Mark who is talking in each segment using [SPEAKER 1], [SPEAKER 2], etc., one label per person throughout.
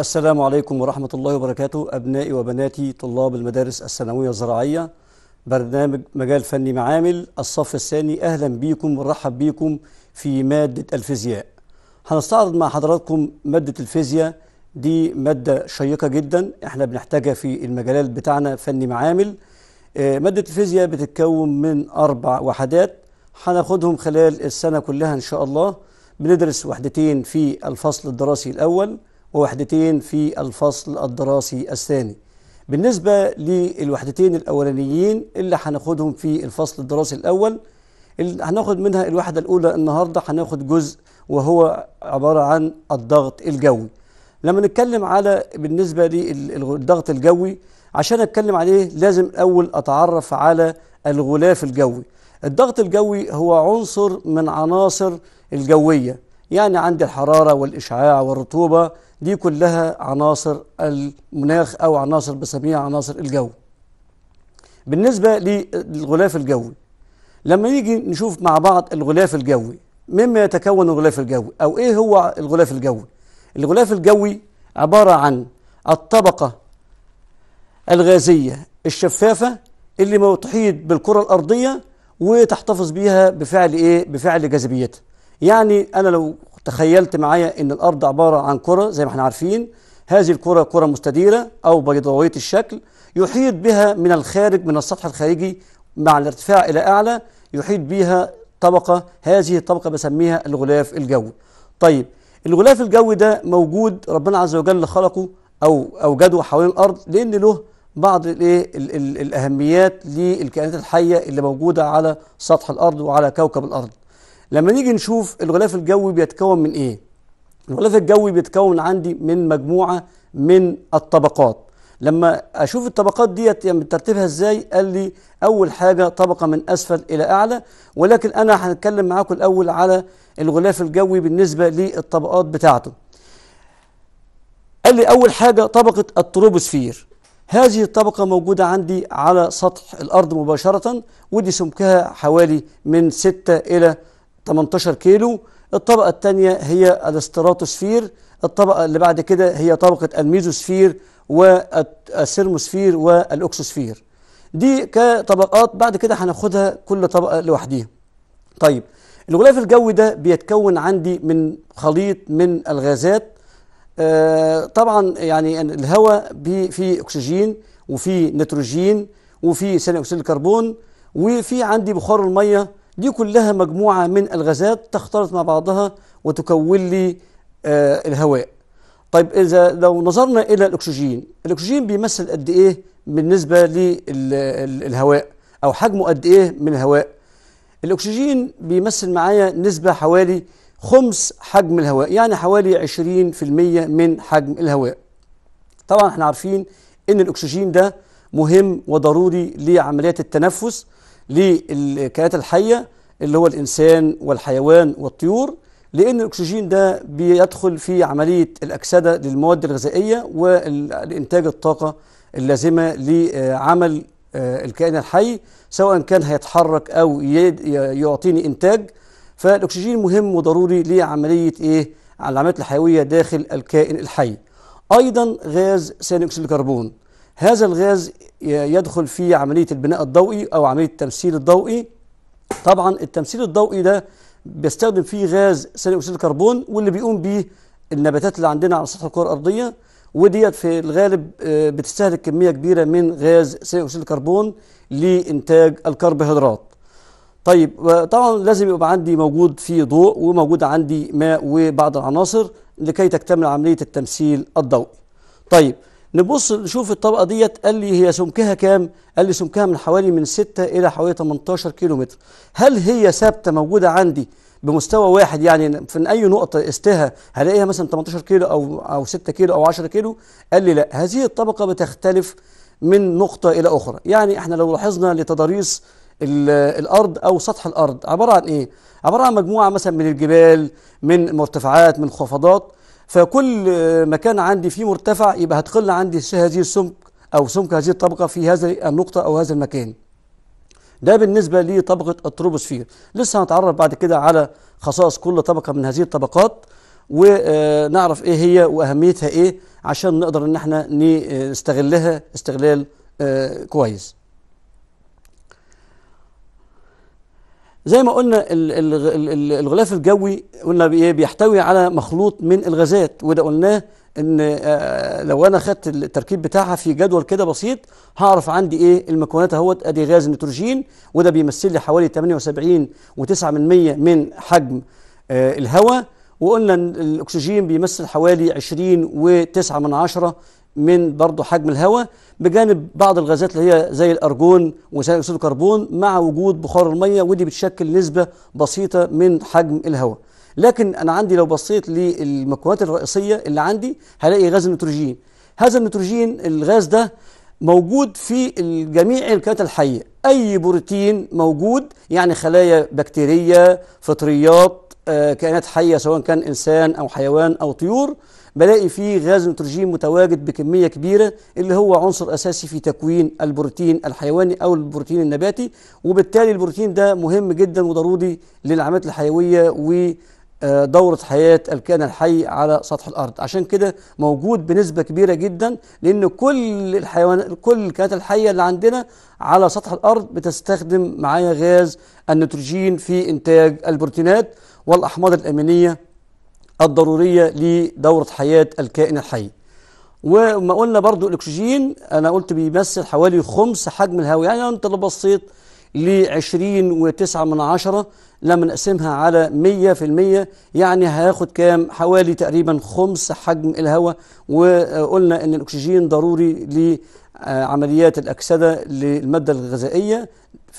[SPEAKER 1] السلام عليكم ورحمة الله وبركاته أبنائي وبناتي طلاب المدارس الثانوية الزراعية برنامج مجال فني معامل الصف الثاني أهلا بيكم ورحب بيكم في مادة الفيزياء هنستعرض مع حضراتكم مادة الفيزياء دي مادة شيقة جدا احنا بنحتاجها في المجالات بتاعنا فني معامل آه، مادة الفيزياء بتتكون من أربع وحدات هناخدهم خلال السنة كلها إن شاء الله بندرس وحدتين في الفصل الدراسي الأول ووحدتين في الفصل الدراسي الثاني بالنسبة للوحدتين الأولانيين اللي هناخدهم في الفصل الدراسي الأول هناخد منها الوحدة الأولى النهاردة هناخد جزء وهو عبارة عن الضغط الجوي لما نتكلم على بالنسبة للضغط الجوي عشان أتكلم عليه لازم أول أتعرف على الغلاف الجوي الضغط الجوي هو عنصر من عناصر الجوية يعني عندي الحرارة والإشعاع والرطوبة دي كلها عناصر المناخ أو عناصر بسميها عناصر الجو بالنسبة للغلاف الجوي لما نيجي نشوف مع بعض الغلاف الجوي مما يتكون الغلاف الجوي أو إيه هو الغلاف الجوي الغلاف الجوي عبارة عن الطبقة الغازية الشفافة اللي ما تحيط بالكرة الأرضية وتحتفظ بيها بفعل إيه بفعل جاذبيتها يعني أنا لو تخيلت معايا ان الارض عباره عن كره زي ما احنا عارفين هذه الكره كره مستديره او بيضاويه الشكل يحيط بها من الخارج من السطح الخارجي مع الارتفاع الى اعلى يحيط بها طبقه هذه الطبقه بسميها الغلاف الجوي طيب الغلاف الجوي ده موجود ربنا عز وجل خلقه او اوجده حوالين الارض لان له بعض الايه الاهميات للكائنات الحيه اللي موجوده على سطح الارض وعلى كوكب الارض لما نيجي نشوف الغلاف الجوي بيتكون من ايه الغلاف الجوي بيتكون عندي من مجموعه من الطبقات لما اشوف الطبقات ديت يعني ترتيبها ازاي قال لي اول حاجه طبقه من اسفل الى اعلى ولكن انا هنتكلم معاكم الاول على الغلاف الجوي بالنسبه للطبقات بتاعته قال لي اول حاجه طبقه التروبوسفير هذه الطبقه موجوده عندي على سطح الارض مباشره ودي سمكها حوالي من 6 الى 18 كيلو الطبقة الثانية هي الاستراتوسفير الطبقة اللي بعد كده هي طبقة الميزوسفير والسيرموسفير والأكسوسفير دي كطبقات بعد كده هناخدها كل طبقة لوحديها طيب الغلاف الجوي ده بيتكون عندي من خليط من الغازات آه طبعا يعني الهواء فيه اكسجين وفي نيتروجين وفي ثاني اكسيد الكربون وفي عندي بخار الميه دي كلها مجموعة من الغازات تختلط مع بعضها وتكون لي آه الهواء طيب إذا لو نظرنا إلى الأكسجين الأكسجين بيمثل قد إيه بالنسبة للهواء أو حجمه قد إيه من الهواء الأكسجين بيمثل معايا نسبة حوالي خمس حجم الهواء يعني حوالي 20% من حجم الهواء طبعا احنا عارفين ان الاكسجين ده مهم وضروري لعمليات التنفس للكائنات الحية اللي هو الإنسان والحيوان والطيور لأن الأكسجين ده بيدخل في عملية الأكسدة للمواد الغذائية والإنتاج الطاقة اللازمة لعمل آه، الكائن الحي سواء كان هيتحرك أو يعطيني إنتاج فالأكسجين مهم وضروري لعملية إيه؟ العمليات الحيوية داخل الكائن الحي. أيضا غاز ثاني أكسيد الكربون هذا الغاز يدخل في عملية البناء الضوئي أو عملية التمثيل الضوئي طبعا التمثيل الضوئي ده بيستخدم فيه غاز ثاني أكسيد الكربون واللي بيقوم به النباتات اللي عندنا على سطح الكرة الأرضية وديت في الغالب آه، بتستهلك كمية كبيرة من غاز ثاني أكسيد الكربون لإنتاج الكربوهيدرات طيب طبعا لازم يبقى عندي موجود فيه ضوء وموجود عندي ماء وبعض العناصر لكي تكتمل عملية التمثيل الضوئي طيب نبص نشوف الطبقه ديت قال لي هي سمكها كام قال لي سمكها من حوالي من 6 الى حوالي 18 كيلو متر هل هي ثابته موجوده عندي بمستوى واحد يعني في اي نقطه قستها هلاقيها مثلا 18 كيلو او او 6 كيلو او 10 كيلو قال لي لا هذه الطبقه بتختلف من نقطه الى اخرى يعني احنا لو لاحظنا لتضاريس الارض او سطح الارض عباره عن ايه عباره عن مجموعه مثلا من الجبال من مرتفعات من خفضات فكل مكان عندي فيه مرتفع يبقى هتقل عندي هذه السمك أو سمك هذه الطبقة في هذه النقطة أو هذا المكان ده بالنسبة لطبقة التروبوسفير لسه هنتعرف بعد كده على خصائص كل طبقة من هذه الطبقات ونعرف ايه هي واهميتها ايه عشان نقدر ان احنا آه، نستغلها استغلال آه، كويس زي ما قلنا الغلاف الجوي قلنا إيه، بيحتوي على مخلوط من الغازات وده قلناه ان آه، لو انا خدت التركيب بتاعها في جدول كده بسيط هعرف عندي ايه المكونات اهوت ادي غاز نيتروجين وده بيمثل لي حوالي 78 و9% من حجم آه، الهواء وقلنا الاكسجين بيمثل حوالي 20 و9 من عشرة من برضه حجم الهواء بجانب بعض الغازات اللي هي زي الارجون وثاني اكسيد الكربون مع وجود بخار الميه ودي بتشكل نسبه بسيطه من حجم الهواء لكن انا عندي لو بصيت للمكونات الرئيسيه اللي عندي هلاقي غاز النيتروجين هذا النيتروجين الغاز ده موجود في جميع الكائنات الحيه اي بروتين موجود يعني خلايا بكتيريه فطريات آه، كائنات حيه سواء كان انسان او حيوان او طيور بلاقي فيه غاز نيتروجين متواجد بكمية كبيرة اللي هو عنصر أساسي في تكوين البروتين الحيواني أو البروتين النباتي وبالتالي البروتين ده مهم جدا وضروري للعمليات الحيوية و آه، دورة حياة الكائن الحي على سطح الأرض عشان كده موجود بنسبة كبيرة جدا لأن كل الحيوانات كل الكائنات الحية اللي عندنا على سطح الأرض بتستخدم معايا غاز النيتروجين في إنتاج البروتينات والأحماض الأمينية الضرورية لدورة حياة الكائن الحي وما قلنا برضو الأكسجين أنا قلت بيمثل حوالي خمس حجم الهواء يعني أنت لو بصيت ل 20.9 من عشرة لما نقسمها على 100% يعني هياخد كام حوالي تقريبا خمس حجم الهواء وقلنا ان الاكسجين ضروري لعمليات الاكسده للماده الغذائيه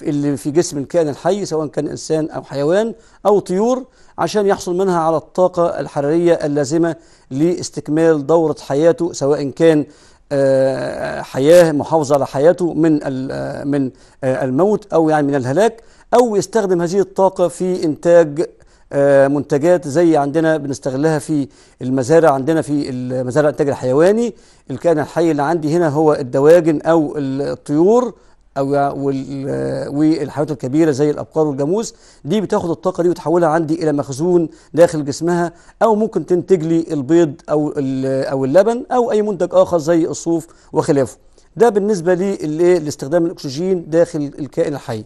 [SPEAKER 1] اللي في جسم الكائن الحي سواء كان انسان او حيوان او طيور عشان يحصل منها على الطاقه الحراريه اللازمه لاستكمال دوره حياته سواء كان آه، حياه محافظه على حياته من آه، من آه، الموت او يعني من الهلاك او يستخدم هذه الطاقه في انتاج منتجات زي عندنا بنستغلها في المزارع عندنا في المزارع الانتاج الحيواني الكائن الحي اللي عندي هنا هو الدواجن او الطيور او آه، والحيوانات الكبيره زي الابقار والجاموس دي بتاخد الطاقه دي وتحولها عندي الى مخزون داخل جسمها او ممكن تنتج لي البيض او او اللبن او اي منتج اخر زي الصوف وخلافه ده بالنسبه لاستخدام الاكسجين داخل الكائن الحي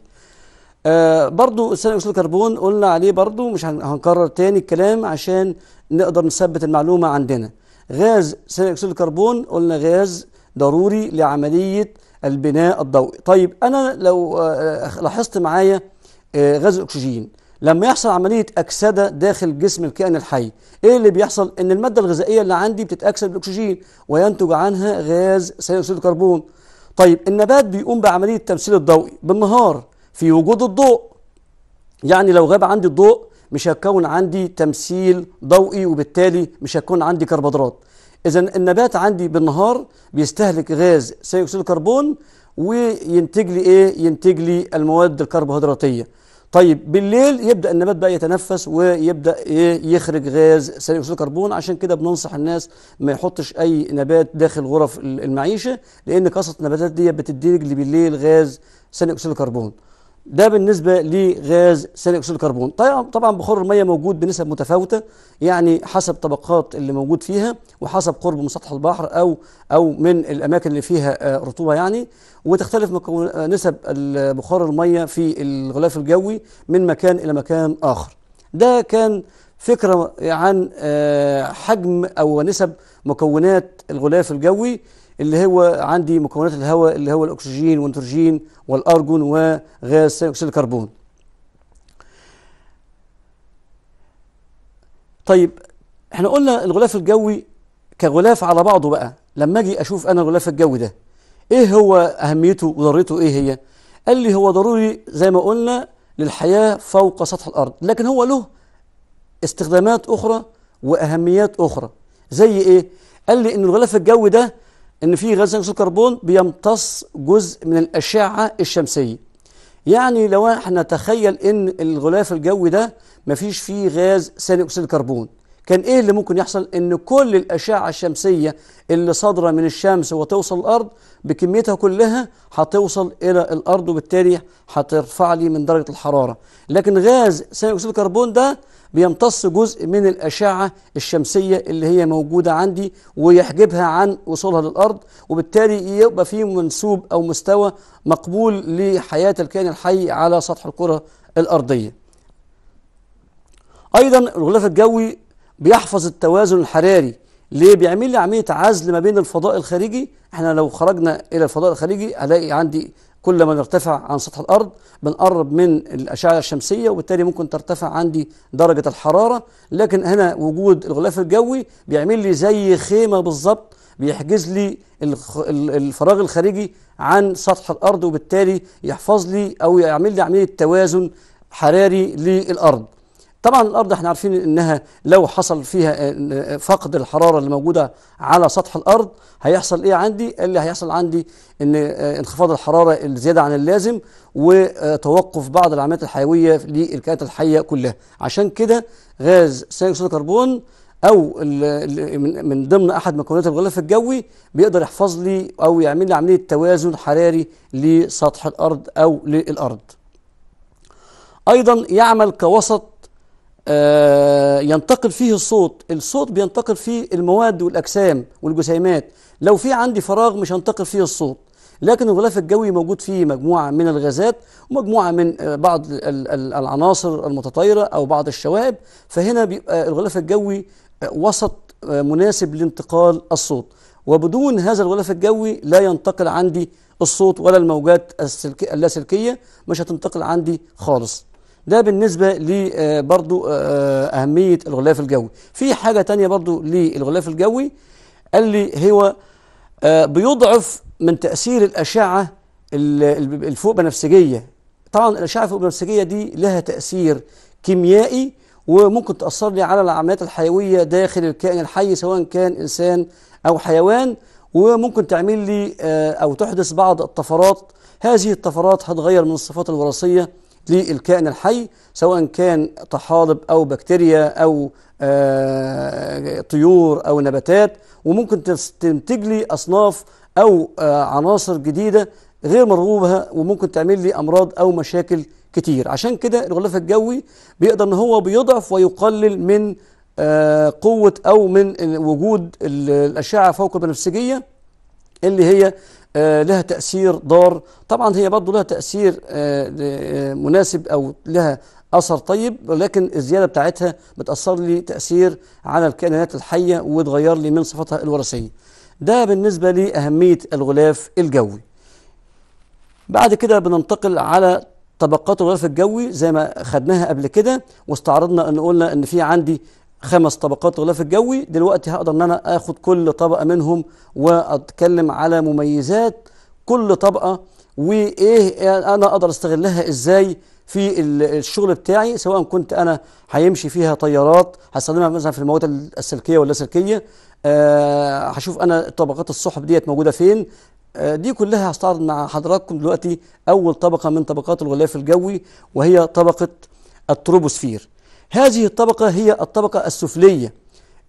[SPEAKER 1] آه برضو ثاني اكسيد الكربون قلنا عليه برضو مش هنكرر تاني الكلام عشان نقدر نثبت المعلومه عندنا غاز ثاني اكسيد الكربون قلنا غاز ضروري لعمليه البناء الضوئي طيب انا لو آه، آه، لاحظت معايا آه، غاز الاكسجين لما يحصل عمليه اكسده داخل جسم الكائن الحي ايه اللي بيحصل ان الماده الغذائيه اللي عندي بتتاكسد بالاكسجين وينتج عنها غاز ثاني اكسيد الكربون طيب النبات بيقوم بعمليه تمثيل الضوئي بالنهار في وجود الضوء يعني لو غاب عندي الضوء مش هتكون عندي تمثيل ضوئي وبالتالي مش هتكون عندي كربوهيدرات إذا النبات عندي بالنهار بيستهلك غاز ثاني أكسيد الكربون وينتج لي إيه؟ ينتج لي المواد الكربوهيدراتية. طيب بالليل يبدا النبات بقى يتنفس ويبدا ايه يخرج غاز ثاني اكسيد الكربون عشان كده بننصح الناس ما يحطش اي نبات داخل غرف المعيشه لان قصه النباتات دي بتديلك بالليل غاز ثاني اكسيد الكربون ده بالنسبة لغاز ثاني أكسيد الكربون طيب، طبعا بخار المية موجود بنسب متفاوتة يعني حسب طبقات اللي موجود فيها وحسب قرب من سطح البحر أو أو من الأماكن اللي فيها آه، رطوبة يعني وتختلف نسب بخار المية في الغلاف الجوي من مكان إلى مكان آخر ده كان فكرة عن آه، حجم أو نسب مكونات الغلاف الجوي اللي هو عندي مكونات الهواء اللي هو الاكسجين والنيتروجين والارجون وغاز ثاني اكسيد الكربون طيب احنا قلنا الغلاف الجوي كغلاف على بعضه بقى لما اجي اشوف انا الغلاف الجوي ده ايه هو اهميته وضرورته ايه هي قال لي هو ضروري زي ما قلنا للحياه فوق سطح الارض لكن هو له استخدامات اخرى واهميات اخرى زي ايه قال لي ان الغلاف الجوي ده ان في غاز ثاني اكسيد الكربون بيمتص جزء من الاشعه الشمسيه يعني لو احنا نتخيل ان الغلاف الجوي ده مفيش فيه غاز ثاني اكسيد الكربون كان ايه اللي ممكن يحصل ان كل الاشعه الشمسيه اللي صادره من الشمس وتوصل الارض بكميتها كلها هتوصل الى الارض وبالتالي هترفع لي من درجه الحراره لكن غاز ثاني اكسيد الكربون ده بيمتص جزء من الأشعة الشمسية اللي هي موجودة عندي ويحجبها عن وصولها للأرض وبالتالي يبقى في منسوب أو مستوى مقبول لحياة الكائن الحي على سطح الكرة الأرضية أيضا الغلاف الجوي بيحفظ التوازن الحراري ليه بيعمل لي عمليه عزل ما بين الفضاء الخارجي احنا لو خرجنا الى الفضاء الخارجي هلاقي عندي كل ما نرتفع عن سطح الارض بنقرب من الاشعه الشمسيه وبالتالي ممكن ترتفع عندي درجه الحراره لكن هنا وجود الغلاف الجوي بيعمل لي زي خيمه بالظبط بيحجز لي الفراغ الخارجي عن سطح الارض وبالتالي يحفظ لي او يعمل لي عمليه توازن حراري للارض طبعا الارض احنا عارفين انها لو حصل فيها آه، آه، فقد الحراره اللي موجوده على سطح الارض هيحصل ايه عندي اللي هيحصل عندي ان آه، انخفاض الحراره الزياده عن اللازم وتوقف بعض العمليات الحيويه للكائنات الحيه كلها عشان كده غاز ثاني اكسيد الكربون او من ضمن احد مكونات الغلاف الجوي بيقدر يحفظ لي او يعمل لي عمليه توازن حراري لسطح الارض او للارض ايضا يعمل كوسط آه، ينتقل فيه الصوت الصوت بينتقل فيه المواد والأجسام والجسيمات لو في عندي فراغ مش هينتقل فيه الصوت لكن الغلاف الجوي موجود فيه مجموعة من الغازات ومجموعة من آه، بعض العناصر المتطايرة أو بعض الشوائب فهنا بيبقى الغلاف الجوي آه، وسط مناسب لانتقال الصوت وبدون هذا الغلاف الجوي لا ينتقل عندي الصوت ولا الموجات اللاسلكية مش هتنتقل عندي خالص ده بالنسبة لبرضو آه، آه، آه، أهمية الغلاف الجوي في حاجة تانية برضو للغلاف الجوي قال لي هو بيضعف من تأثير الأشعة الفوق بنفسجية طبعا الأشعة الفوق بنفسجية دي لها تأثير كيميائي وممكن تأثر لي على العمليات الحيوية داخل الكائن الحي سواء كان إنسان أو حيوان وممكن تعمل لي أو تحدث بعض الطفرات هذه الطفرات هتغير من الصفات الوراثية للكائن الحي سواء كان طحالب أو بكتيريا أو آه، طيور أو نباتات وممكن تنتج لي أصناف أو آه، عناصر جديدة غير مرغوبة وممكن تعمل لي أمراض أو مشاكل كتير عشان كده الغلاف الجوي بيقدر ان هو بيضعف ويقلل من آه، قوة أو من وجود الأشعة فوق البنفسجية اللي هي آه، لها تأثير ضار طبعا هي برضه لها تأثير آه، آه، مناسب أو لها أثر طيب ولكن الزيادة بتاعتها بتأثر لي تأثير على الكائنات الحية وتغير لي من صفتها الوراثية ده بالنسبة لأهمية الغلاف الجوي بعد كده بننتقل على طبقات الغلاف الجوي زي ما خدناها قبل كده واستعرضنا ان قلنا ان في عندي خمس طبقات غلاف الجوي دلوقتي هقدر ان انا اخد كل طبقه منهم واتكلم على مميزات كل طبقه وايه انا اقدر استغلها ازاي في الشغل بتاعي سواء كنت انا هيمشي فيها طيارات هستخدمها مثلا في المواد السلكيه ولا سلكيه أه هشوف انا طبقات السحب ديت موجوده فين أه دي كلها هستعرض مع حضراتكم دلوقتي اول طبقه من طبقات الغلاف الجوي وهي طبقه التروبوسفير هذه الطبقة هي الطبقة السفلية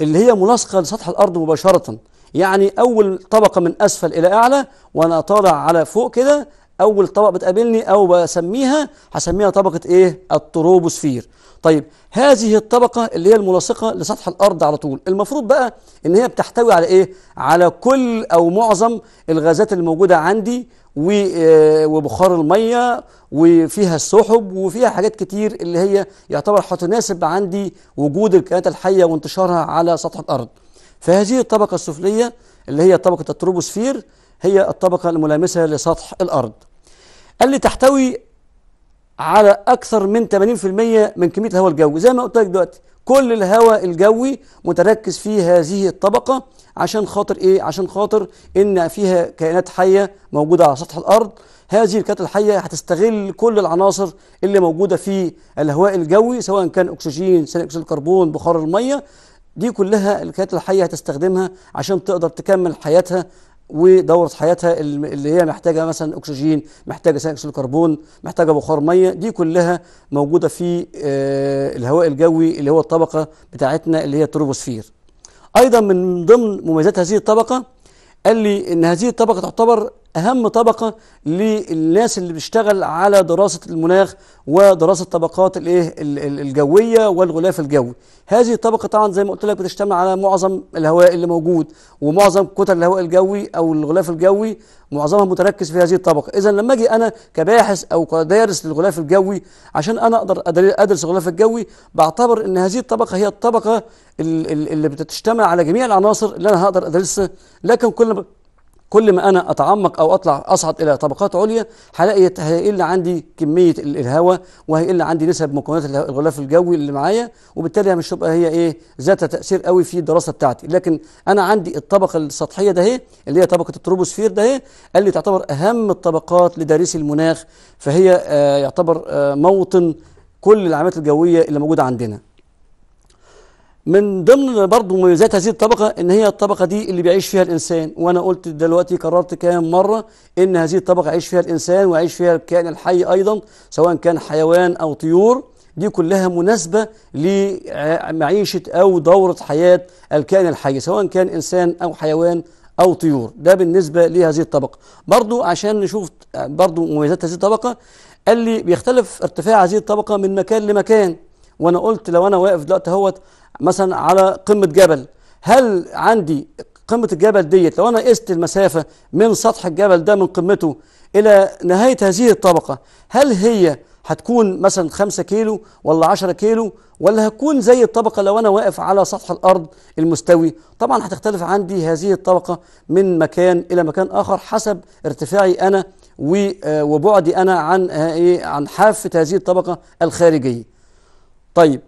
[SPEAKER 1] اللي هي ملاصقة لسطح الأرض مباشرة يعني أول طبقة من أسفل إلى أعلى وأنا طالع على فوق كده أول طبقة بتقابلني أو بسميها هسميها طبقة إيه؟ التروبوسفير طيب هذه الطبقة اللي هي الملاصقة لسطح الأرض على طول المفروض بقى إن هي بتحتوي على إيه؟ على كل أو معظم الغازات الموجودة عندي آه، وبخار الميه وفيها السحب وفيها حاجات كتير اللي هي يعتبر هتناسب عندي وجود الكائنات الحيه وانتشارها على سطح الارض. فهذه الطبقه السفليه اللي هي طبقه التروبوسفير هي الطبقه الملامسه لسطح الارض. اللي تحتوي على اكثر من 80% من كميه الهواء الجوي زي ما قلت لك دلوقتي كل الهواء الجوي متركز في هذه الطبقة عشان خاطر ايه عشان خاطر ان فيها كائنات حية موجودة على سطح الارض هذه الكائنات الحية هتستغل كل العناصر اللي موجودة في الهواء الجوي سواء كان اكسجين ثاني اكسيد الكربون بخار المية دي كلها الكائنات الحية هتستخدمها عشان تقدر تكمل حياتها ودوره حياتها اللي هي محتاجه مثلا اكسجين محتاجه ثاني اكسيد الكربون محتاجه بخار ميه دي كلها موجوده في آه، الهواء الجوي اللي هو الطبقه بتاعتنا اللي هي التروبوسفير ايضا من ضمن مميزات هذه الطبقه قال لي ان هذه الطبقه تعتبر أهم طبقة للناس اللي بتشتغل على دراسة المناخ ودراسة طبقات الايه الجوية والغلاف الجوي. هذه الطبقة طبعا زي ما قلت لك بتشتمل على معظم الهواء اللي موجود ومعظم كتل الهواء الجوي أو الغلاف الجوي معظمها متركز في هذه الطبقة. إذا لما أجي أنا كباحث أو كدارس للغلاف الجوي عشان أنا أقدر أدرس الغلاف الجوي بعتبر إن هذه الطبقة هي الطبقة اللي بتشتمل على جميع العناصر اللي أنا هقدر أدرسها لكن كل كل ما انا اتعمق او اطلع اصعد الى طبقات عليا هلاقي هيقل عندي كميه الهواء وهيقل عندي نسب مكونات الغلاف الجوي اللي معايا وبالتالي مش هتبقى هي ايه ذات تاثير قوي في الدراسه بتاعتي لكن انا عندي الطبقه السطحيه ده هي إيه، اللي هي طبقه التروبوسفير ده هي إيه، اللي تعتبر اهم الطبقات لدارسي المناخ فهي آه يعتبر آه موطن كل العلامات الجويه اللي موجوده عندنا من ضمن برضه مميزات هذه الطبقة إن هي الطبقة دي اللي بيعيش فيها الإنسان وأنا قلت دلوقتي كررت كام مرة إن هذه الطبقة يعيش فيها الإنسان ويعيش فيها الكائن الحي أيضا سواء كان حيوان أو طيور دي كلها مناسبة لمعيشة أو دورة حياة الكائن الحي سواء كان إنسان أو حيوان أو طيور ده بالنسبة لهذه الطبقة برضه عشان نشوف برضه مميزات هذه الطبقة قال لي بيختلف ارتفاع هذه الطبقة من مكان لمكان وأنا قلت لو أنا واقف دلوقتي اهوت مثلا على قمة جبل هل عندي قمة الجبل ديت لو أنا قست المسافة من سطح الجبل ده من قمته إلى نهاية هذه الطبقة هل هي هتكون مثلا 5 كيلو ولا 10 كيلو ولا هتكون زي الطبقة لو أنا واقف على سطح الأرض المستوي طبعا هتختلف عندي هذه الطبقة من مكان إلى مكان آخر حسب ارتفاعي أنا آه، وبعدي أنا عن آه، إيه، عن حافة هذه الطبقة الخارجية طيب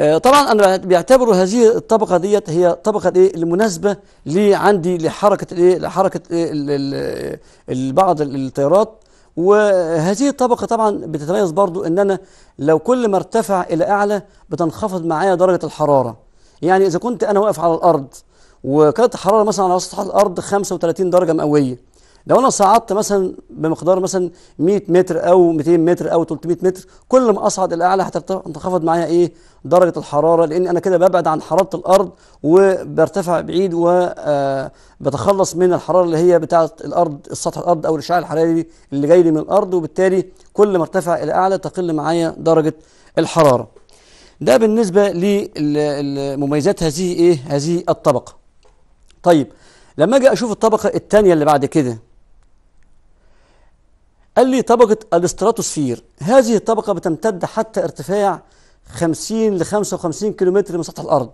[SPEAKER 1] آه، طبعا انا بيعتبروا هذه الطبقه ديت هي طبقه ايه المناسبه لي عندي لحركه ايه لحركه إيه بعض التيارات وهذه الطبقه طبعا بتتميز برضو ان انا لو كل ما ارتفع الى اعلى بتنخفض معايا درجه الحراره يعني اذا كنت انا واقف على الارض وكانت الحراره مثلا على سطح الارض 35 درجه مئويه لو انا صعدت مثلا بمقدار مثلا 100 متر او 200 متر او 300 متر كل ما اصعد الاعلى هتنخفض معايا ايه درجه الحراره لان انا كده ببعد عن حراره الارض وبرتفع بعيد وبتخلص آه، من الحراره اللي هي بتاعه الارض السطح الارض او الاشعاع الحراري اللي جاي لي من الارض وبالتالي كل ما ارتفع الى اعلى تقل معايا درجه الحراره ده بالنسبه لمميزات هذه ايه هذه الطبقه طيب لما اجي اشوف الطبقه الثانيه اللي بعد كده قال لي طبقة الاستراتوسفير هذه الطبقة بتمتد حتى ارتفاع 50 ل 55 كيلومتر من سطح الأرض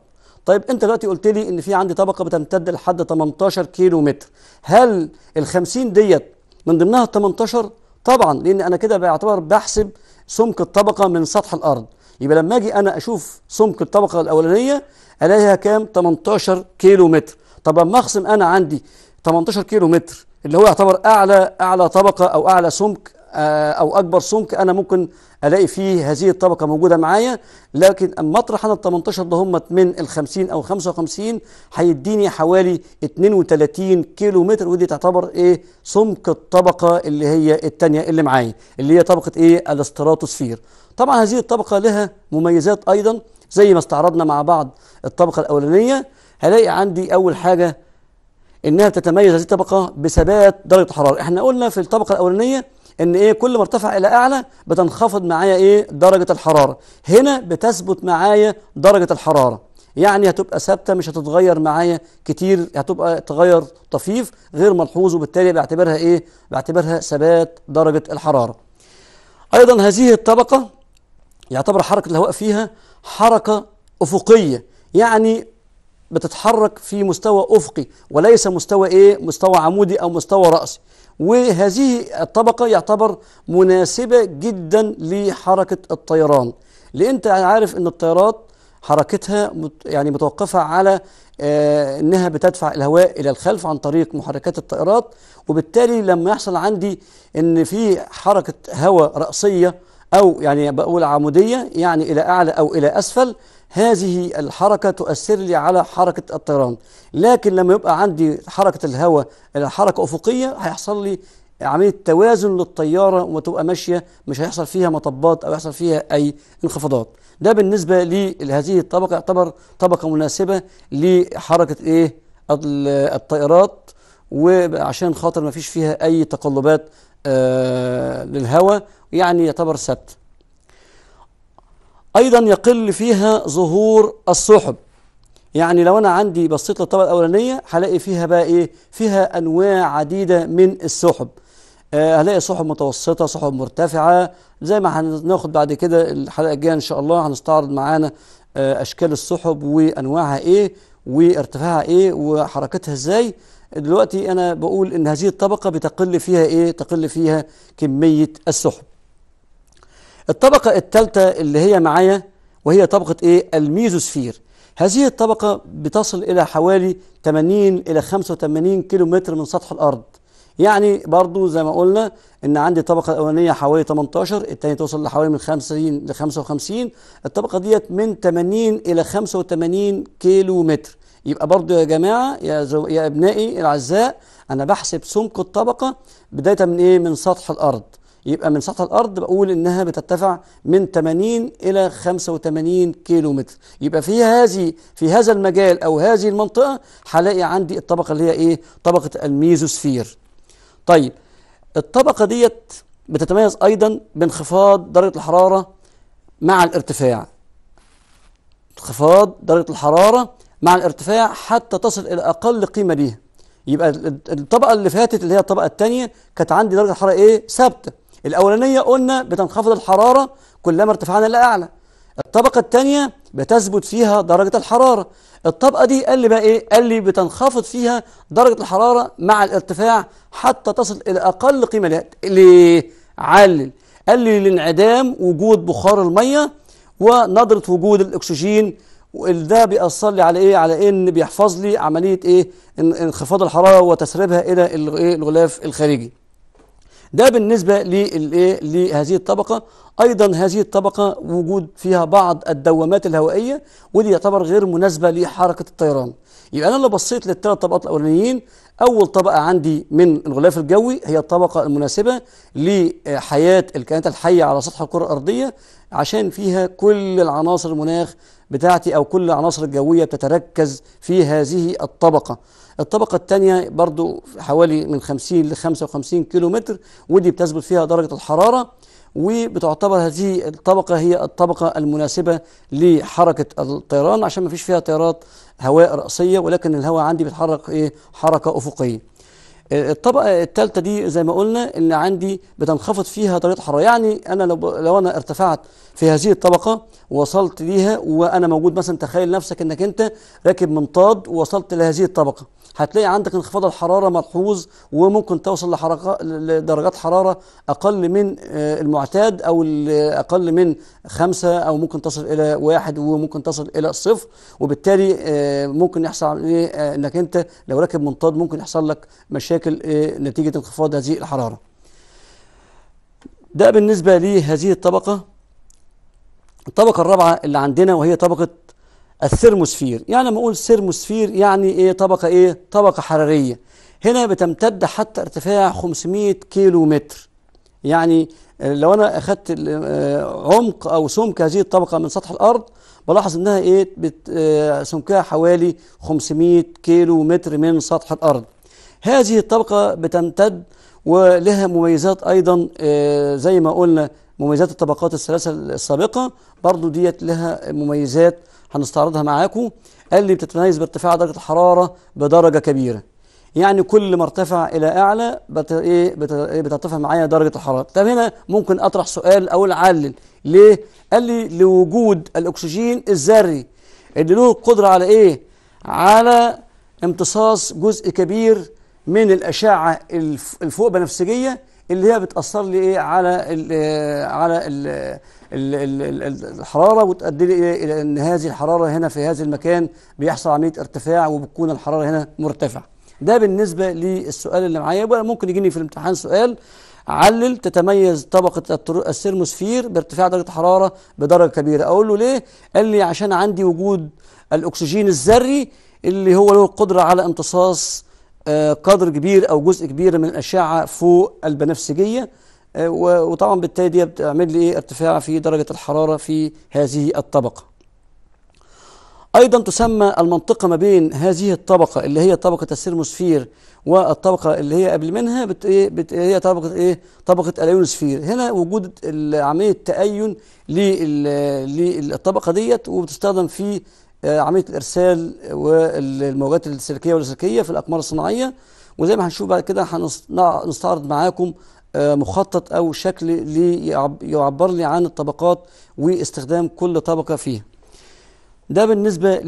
[SPEAKER 1] طيب أنت دلوقتي قلت لي إن في عندي طبقة بتمتد لحد 18 كيلو متر هل ال 50 ديت من ضمنها ال 18 طبعا لأن أنا كده بعتبر بحسب سمك الطبقة من سطح الأرض يبقى لما أجي أنا أشوف سمك الطبقة الأولانية ألاقيها كام 18 كيلو متر طب اما اخصم انا عندي 18 كيلو متر اللي هو يعتبر اعلى اعلى طبقه او اعلى سمك آه، او اكبر سمك انا ممكن الاقي فيه هذه الطبقه موجوده معايا لكن مطرح انا ال 18 هم من ال 50 او 55 هيديني حوالي 32 كيلو متر ودي تعتبر ايه سمك الطبقه اللي هي الثانيه اللي معايا اللي هي طبقه ايه الاستراتوسفير طبعا هذه الطبقه لها مميزات ايضا زي ما استعرضنا مع بعض الطبقه الاولانيه هلاقي عندي اول حاجه انها بتتميز هذه الطبقه بثبات درجه الحراره احنا قلنا في الطبقه الاولانيه ان ايه كل ما ارتفع الى اعلى بتنخفض معايا ايه درجه الحراره هنا بتثبت معايا درجه الحراره يعني هتبقى ثابته مش هتتغير معايا كتير هتبقى تغير طفيف غير ملحوظ وبالتالي بعتبرها ايه بعتبرها ثبات درجه الحراره ايضا هذه الطبقه يعتبر حركه الهواء فيها حركه افقيه يعني بتتحرك في مستوى أفقي وليس مستوى إيه مستوى عمودي أو مستوى رأسي وهذه الطبقة يعتبر مناسبة جدا لحركة الطيران لأن أنت عارف أن الطيارات حركتها يعني متوقفة على آه، انها بتدفع الهواء الى الخلف عن طريق محركات الطائرات وبالتالي لما يحصل عندي ان في حركه هواء راسيه او يعني بقول عموديه يعني الى اعلى او الى اسفل هذه الحركة تؤثر لي على حركة الطيران لكن لما يبقى عندي حركة الهواء حركة أفقية هيحصل لي عملية توازن للطيارة وتبقى ماشية مش هيحصل فيها مطبات أو يحصل فيها أي انخفاضات ده بالنسبة لهذه الطبقة يعتبر طبقة مناسبة لحركة إيه الطائرات وعشان خاطر ما فيش فيها أي تقلبات آه للهواء يعني يعتبر ثابت أيضا يقل فيها ظهور السحب يعني لو أنا عندي بصيت للطبقة الأولانية هلاقي فيها بقى إيه فيها أنواع عديدة من السحب آه، هلاقي سحب متوسطة سحب مرتفعة زي ما هناخد بعد كده الحلقة الجاية إن شاء الله هنستعرض معانا آه، أشكال السحب وأنواعها إيه وارتفاعها إيه وحركتها إزاي دلوقتي أنا بقول إن هذه الطبقة بتقل فيها إيه تقل فيها كمية السحب الطبقة الثالثة اللي هي معايا وهي طبقة إيه الميزوسفير هذه الطبقة بتصل إلى حوالي 80 إلى 85 كيلو متر من سطح الأرض يعني برضو زي ما قلنا ان عندي الطبقه الاولانيه حوالي 18 الثانيه توصل لحوالي من 50 ل 55 الطبقه ديت من 80 الى 85 كيلو متر يبقى برضو يا جماعه يا زو... يا ابنائي الاعزاء انا بحسب سمك الطبقه بدايه من ايه من سطح الارض يبقى من سطح الارض بقول انها بترتفع من 80 الى 85 كيلو متر يبقى في هذه في هذا المجال او هذه المنطقه هلاقي عندي الطبقه اللي هي ايه طبقه الميزوسفير طيب الطبقه ديت بتتميز ايضا بانخفاض درجه الحراره مع الارتفاع انخفاض درجه الحراره مع الارتفاع حتى تصل الى اقل قيمه ليها يبقى الطبقه اللي فاتت اللي هي الطبقه الثانيه كانت عندي درجه الحراره ايه ثابته الأولانية قلنا بتنخفض الحرارة كلما ارتفعنا لأعلى الطبقة الثانية بتثبت فيها درجة الحرارة الطبقة دي قال لي بقى إيه؟ قال لي بتنخفض فيها درجة الحرارة مع الارتفاع حتى تصل إلى أقل قيمة لها ليه؟ علل قال لي لانعدام وجود بخار المية وندرة وجود الأكسجين وده بيأثر لي على إيه؟ على إن بيحفظ لي عملية إيه؟ انخفاض الحرارة وتسريبها إلى إيه؟ الغلاف الخارجي ده بالنسبة لهذه إيه، الطبقة أيضا هذه الطبقة وجود فيها بعض الدوامات الهوائية ودي يعتبر غير مناسبة لحركة الطيران يبقى أنا لو بصيت للثلاث طبقات الأولانيين أول طبقة عندي من الغلاف الجوي هي الطبقة المناسبة لحياة الكائنات الحية على سطح الكرة الأرضية عشان فيها كل العناصر المناخ بتاعتي أو كل العناصر الجوية بتتركز في هذه الطبقة الطبقة الثانية برضو حوالي من 50 ل 55 كيلو متر ودي بتثبت فيها درجة الحرارة وبتعتبر هذه الطبقة هي الطبقة المناسبة لحركة الطيران عشان ما فيش فيها تيارات هواء رأسية ولكن الهواء عندي بيتحرك إيه حركة أفقية الطبقه الثالثه دي زي ما قلنا ان عندي بتنخفض فيها درجه الحراره يعني انا لو لو انا ارتفعت في هذه الطبقه وصلت ليها وانا موجود مثلا تخيل نفسك انك انت راكب منطاد ووصلت لهذه الطبقه هتلاقي عندك انخفاض الحرارة ملحوظ وممكن توصل لدرجات حرارة أقل من آه، المعتاد أو أقل من خمسة أو ممكن تصل إلى واحد وممكن تصل إلى صفر وبالتالي آه، ممكن يحصل إيه؟ آه، إنك أنت لو راكب منطاد ممكن يحصل لك مشاكل نتيجة انخفاض هذه الحرارة ده بالنسبة لهذه الطبقة الطبقة الرابعة اللي عندنا وهي طبقة الثرموسفير يعني لما اقول ثرموسفير يعني ايه طبقه ايه طبقه حراريه هنا بتمتد حتى ارتفاع 500 كيلو متر يعني لو انا اخذت آه، عمق او سمك هذه الطبقه من سطح الارض بلاحظ انها ايه بت آه، سمكها حوالي 500 كيلو متر من سطح الارض هذه الطبقه بتمتد ولها مميزات ايضا آه، زي ما قلنا مميزات الطبقات الثلاثه السابقه برضو ديت لها مميزات هنستعرضها معاكم قال لي بتتميز بارتفاع درجة الحرارة بدرجة كبيرة يعني كل ما ارتفع إلى أعلى بت... إيه بت... إيه بترتفع معايا درجة الحرارة طب هنا ممكن أطرح سؤال أو أعلل ليه؟ قال لي لوجود الأكسجين الذري اللي له القدرة على إيه؟ على امتصاص جزء كبير من الأشعة الفوق بنفسجية اللي هي بتأثر لي إيه على ال على ال الحراره وتؤدي الى ان هذه الحراره هنا في هذا المكان بيحصل عمليه ارتفاع وبتكون الحراره هنا مرتفعه ده بالنسبه للسؤال اللي معايا يبقى ممكن يجيني في الامتحان سؤال علل تتميز طبقة السيرموسفير بارتفاع درجة حرارة بدرجة كبيرة أقول له ليه؟ قال لي عشان عندي وجود الأكسجين الذري اللي هو له القدرة على امتصاص آه، قدر كبير أو جزء كبير من الأشعة فوق البنفسجية آه، وطبعا بالتالي دي بتعمل لي ايه ارتفاع في درجه الحراره في هذه الطبقه ايضا تسمى المنطقه ما بين هذه الطبقه اللي هي طبقه السيرموسفير والطبقه اللي هي قبل منها بت إيه بت إيه، هي طبقه ايه طبقه الايونوسفير هنا وجود عمليه تاين للطبقه ديت وبتستخدم في آه، عمليه الارسال والموجات السلكيه واللاسلكيه في الاقمار الصناعيه وزي ما هنشوف بعد كده هنستعرض معاكم آه، مخطط او شكل يعبر لي عن الطبقات واستخدام كل طبقه فيها ده بالنسبه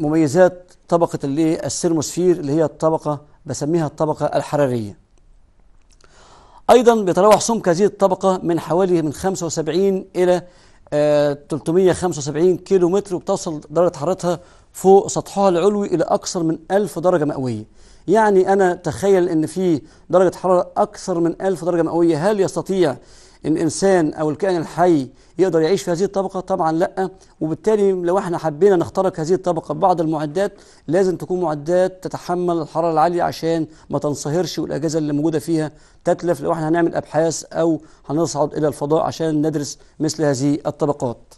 [SPEAKER 1] لمميزات طبقه اللي السيرموسفير اللي هي الطبقه بسميها الطبقه الحراريه ايضا بيتراوح سمك هذه الطبقه من حوالي من 75 الى 375 كيلو متر وبتوصل درجه حرارتها فوق سطحها العلوي إلى أكثر من 1000 درجة مئوية يعني أنا تخيل أن في درجة حرارة أكثر من 1000 درجة مئوية هل يستطيع الإنسان أو الكائن الحي يقدر يعيش في هذه الطبقة طبعا لا وبالتالي لو احنا حبينا نخترق هذه الطبقة ببعض المعدات لازم تكون معدات تتحمل الحرارة العالية عشان ما تنصهرش والأجهزة اللي موجودة فيها تتلف لو احنا هنعمل أبحاث أو هنصعد إلى الفضاء عشان ندرس مثل هذه الطبقات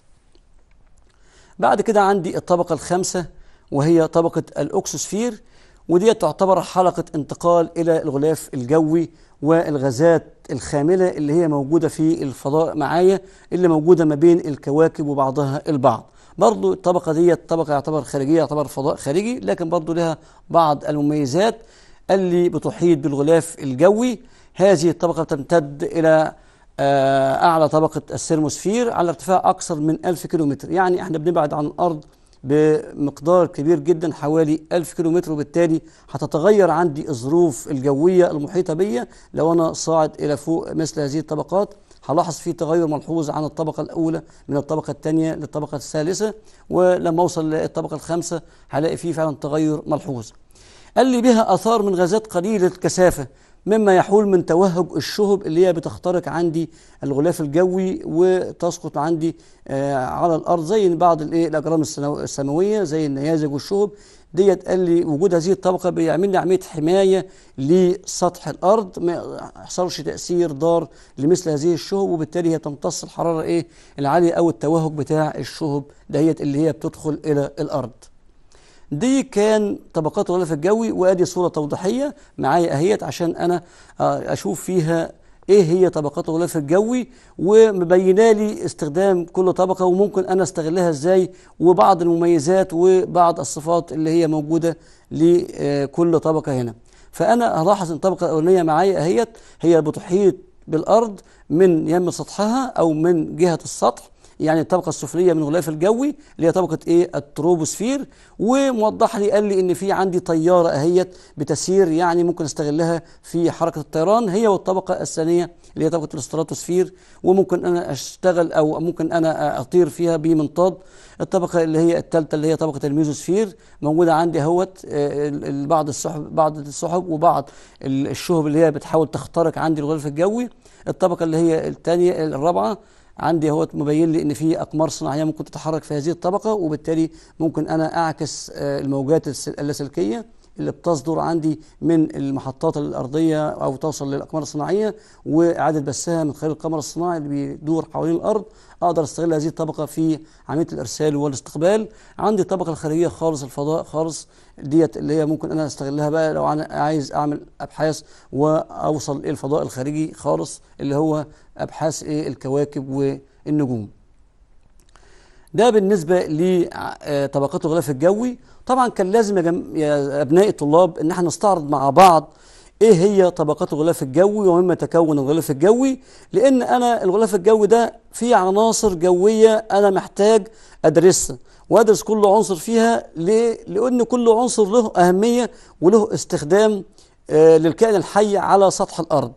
[SPEAKER 1] بعد كده عندي الطبقة الخامسة وهي طبقة الأكسوسفير ودي تعتبر حلقة انتقال إلى الغلاف الجوي والغازات الخاملة اللي هي موجودة في الفضاء معايا اللي موجودة ما بين الكواكب وبعضها البعض برضو الطبقة دي طبقة يعتبر خارجية يعتبر فضاء خارجي لكن برضو لها بعض المميزات اللي بتحيط بالغلاف الجوي هذه الطبقة تمتد إلى آه، اعلى طبقه السيرموسفير على ارتفاع اكثر من 1000 كيلومتر يعني احنا بنبعد عن الارض بمقدار كبير جدا حوالي 1000 كيلومتر وبالتالي هتتغير عندي الظروف الجويه المحيطه بيا لو انا صاعد الى فوق مثل هذه الطبقات هلاحظ في تغير ملحوظ عن الطبقة الأولى من الطبقة الثانية للطبقة الثالثة ولما أوصل للطبقة الخامسة هلاقي فيه فعلا تغير ملحوظ قال لي بها آثار من غازات قليلة الكثافة مما يحول من توهج الشهب اللي هي بتخترق عندي الغلاف الجوي وتسقط عندي آه، على الارض زي بعض الايه الاجرام السماويه زي النيازج والشهب ديت قال لي وجود هذه الطبقه بيعمل لي عمليه حمايه لسطح الارض ما يحصلش تاثير ضار لمثل هذه الشهب وبالتالي هي تمتص الحراره ايه العاليه او التوهج بتاع الشهب دهيت اللي هي بتدخل الى الارض دي كان طبقات الغلاف الجوي وادي صوره توضيحيه معايا اهيت عشان انا آه، اشوف فيها ايه هي طبقات الغلاف الجوي ومبينه لي استخدام كل طبقه وممكن انا استغلها ازاي وبعض المميزات وبعض الصفات اللي هي موجوده لكل آه، طبقه هنا فانا هلاحظ ان الطبقه الاولانيه معايا اهيت هي بتحيط بالارض من يم سطحها او من جهه السطح يعني الطبقه السفليه من الغلاف الجوي اللي هي طبقه ايه التروبوسفير وموضح لي قال لي ان في عندي طياره اهيت بتسير يعني ممكن استغلها في حركه الطيران هي والطبقه الثانيه اللي هي طبقه الاستراتوسفير وممكن انا اشتغل او ممكن انا اطير فيها بمنطاد الطبقه اللي هي الثالثه اللي هي طبقه الميزوسفير موجوده عندي اهوت آه، بعض السحب بعض السحب وبعض الشهب اللي هي بتحاول تخترق عندي الغلاف الجوي الطبقه اللي هي الثانيه الرابعه عندي اهوت مبين لي ان في اقمار صناعيه ممكن تتحرك في هذه الطبقه وبالتالي ممكن انا اعكس آه، الموجات اللاسلكيه اللي بتصدر عندي من المحطات الأرضية أو توصل للأقمار الصناعية وإعادة بثها من خلال القمر الصناعي اللي بيدور حوالين الأرض أقدر أستغل هذه الطبقة في عملية الإرسال والاستقبال عندي الطبقة الخارجية خالص الفضاء خالص ديت اللي هي ممكن أنا أستغلها بقى لو أنا عايز أعمل أبحاث وأوصل للفضاء الخارجي خالص اللي هو أبحاث إيه الكواكب والنجوم ده بالنسبة لطبقات آه، الغلاف الجوي طبعا كان لازم يا, جم... يا أبناء الطلاب إن احنا نستعرض مع بعض إيه هي طبقات الغلاف الجوي ومما تكون الغلاف الجوي لأن أنا الغلاف الجوي ده فيه عناصر جوية أنا محتاج أدرسها وأدرس كل عنصر فيها ليه؟ لأن كل عنصر له أهمية وله استخدام آه، للكائن الحي على سطح الأرض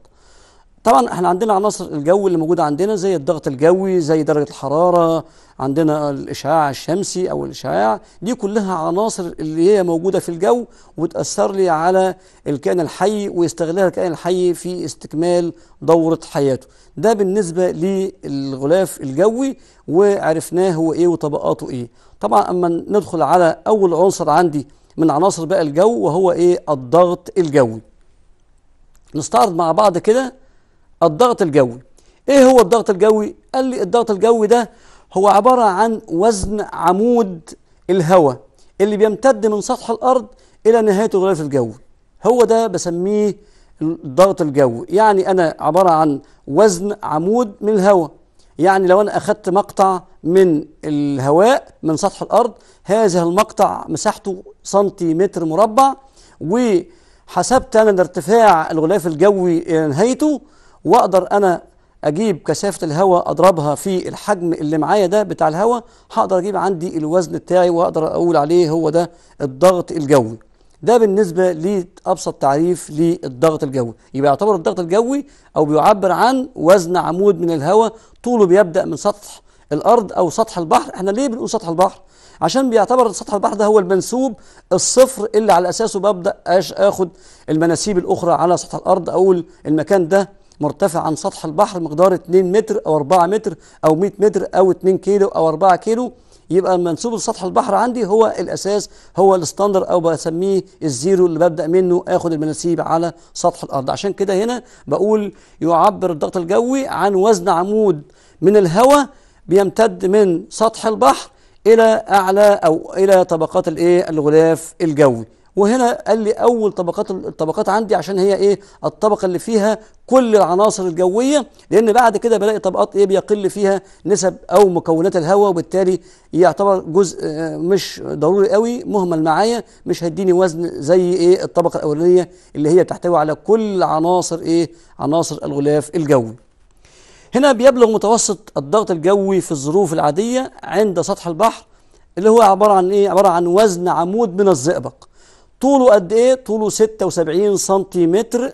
[SPEAKER 1] طبعا احنا عندنا عناصر الجو اللي موجوده عندنا زي الضغط الجوي زي درجه الحراره عندنا الاشعاع الشمسي او الاشعاع دي كلها عناصر اللي هي موجوده في الجو وتاثر لي على الكائن الحي ويستغلها الكائن الحي في استكمال دوره حياته ده بالنسبه للغلاف الجوي وعرفناه هو ايه وطبقاته ايه طبعا اما ندخل على اول عنصر عندي من عناصر بقى الجو وهو ايه الضغط الجوي نستعرض مع بعض كده الضغط الجوي ايه هو الضغط الجوي قال لي الضغط الجوي ده هو عبارة عن وزن عمود الهواء اللي بيمتد من سطح الأرض إلى نهاية الغلاف الجوي هو ده بسميه الضغط الجوي يعني أنا عبارة عن وزن عمود من الهواء يعني لو أنا أخدت مقطع من الهواء من سطح الأرض هذا المقطع مساحته سنتيمتر مربع وحسبت أنا ارتفاع الغلاف الجوي إلى نهايته واقدر انا اجيب كثافه الهواء اضربها في الحجم اللي معايا ده بتاع الهواء هقدر اجيب عندي الوزن بتاعي واقدر اقول عليه هو ده الضغط الجوي ده بالنسبه لابسط تعريف للضغط الجوي يبقى يعتبر الضغط الجوي او بيعبر عن وزن عمود من الهواء طوله بيبدا من سطح الارض او سطح البحر احنا ليه بنقول سطح البحر عشان بيعتبر سطح البحر ده هو المنسوب الصفر اللي على اساسه ببدا اخد المناسيب الاخرى على سطح الارض اقول المكان ده مرتفع عن سطح البحر مقدار 2 متر أو 4 متر أو 100 متر أو 2 كيلو أو 4 كيلو يبقى منسوب لسطح البحر عندي هو الاساس هو الستاندر او بسميه الزيرو اللي ببدا منه اخد المناسيب على سطح الارض عشان كده هنا بقول يعبر الضغط الجوي عن وزن عمود من الهواء بيمتد من سطح البحر الى اعلى او الى طبقات الايه الغلاف الجوي وهنا قال لي اول طبقات الطبقات عندي عشان هي ايه الطبقه اللي فيها كل العناصر الجويه لان بعد كده بلاقي طبقات ايه بيقل فيها نسب او مكونات الهواء وبالتالي يعتبر جزء آه، مش ضروري قوي مهمل معايا مش هيديني وزن زي ايه الطبقه الاولانيه اللي هي بتحتوي على كل عناصر ايه عناصر الغلاف الجوي هنا بيبلغ متوسط الضغط الجوي في الظروف العاديه عند سطح البحر اللي هو عباره عن ايه عباره عن وزن عمود من الزئبق طوله قد ايه طوله 76 سنتيمتر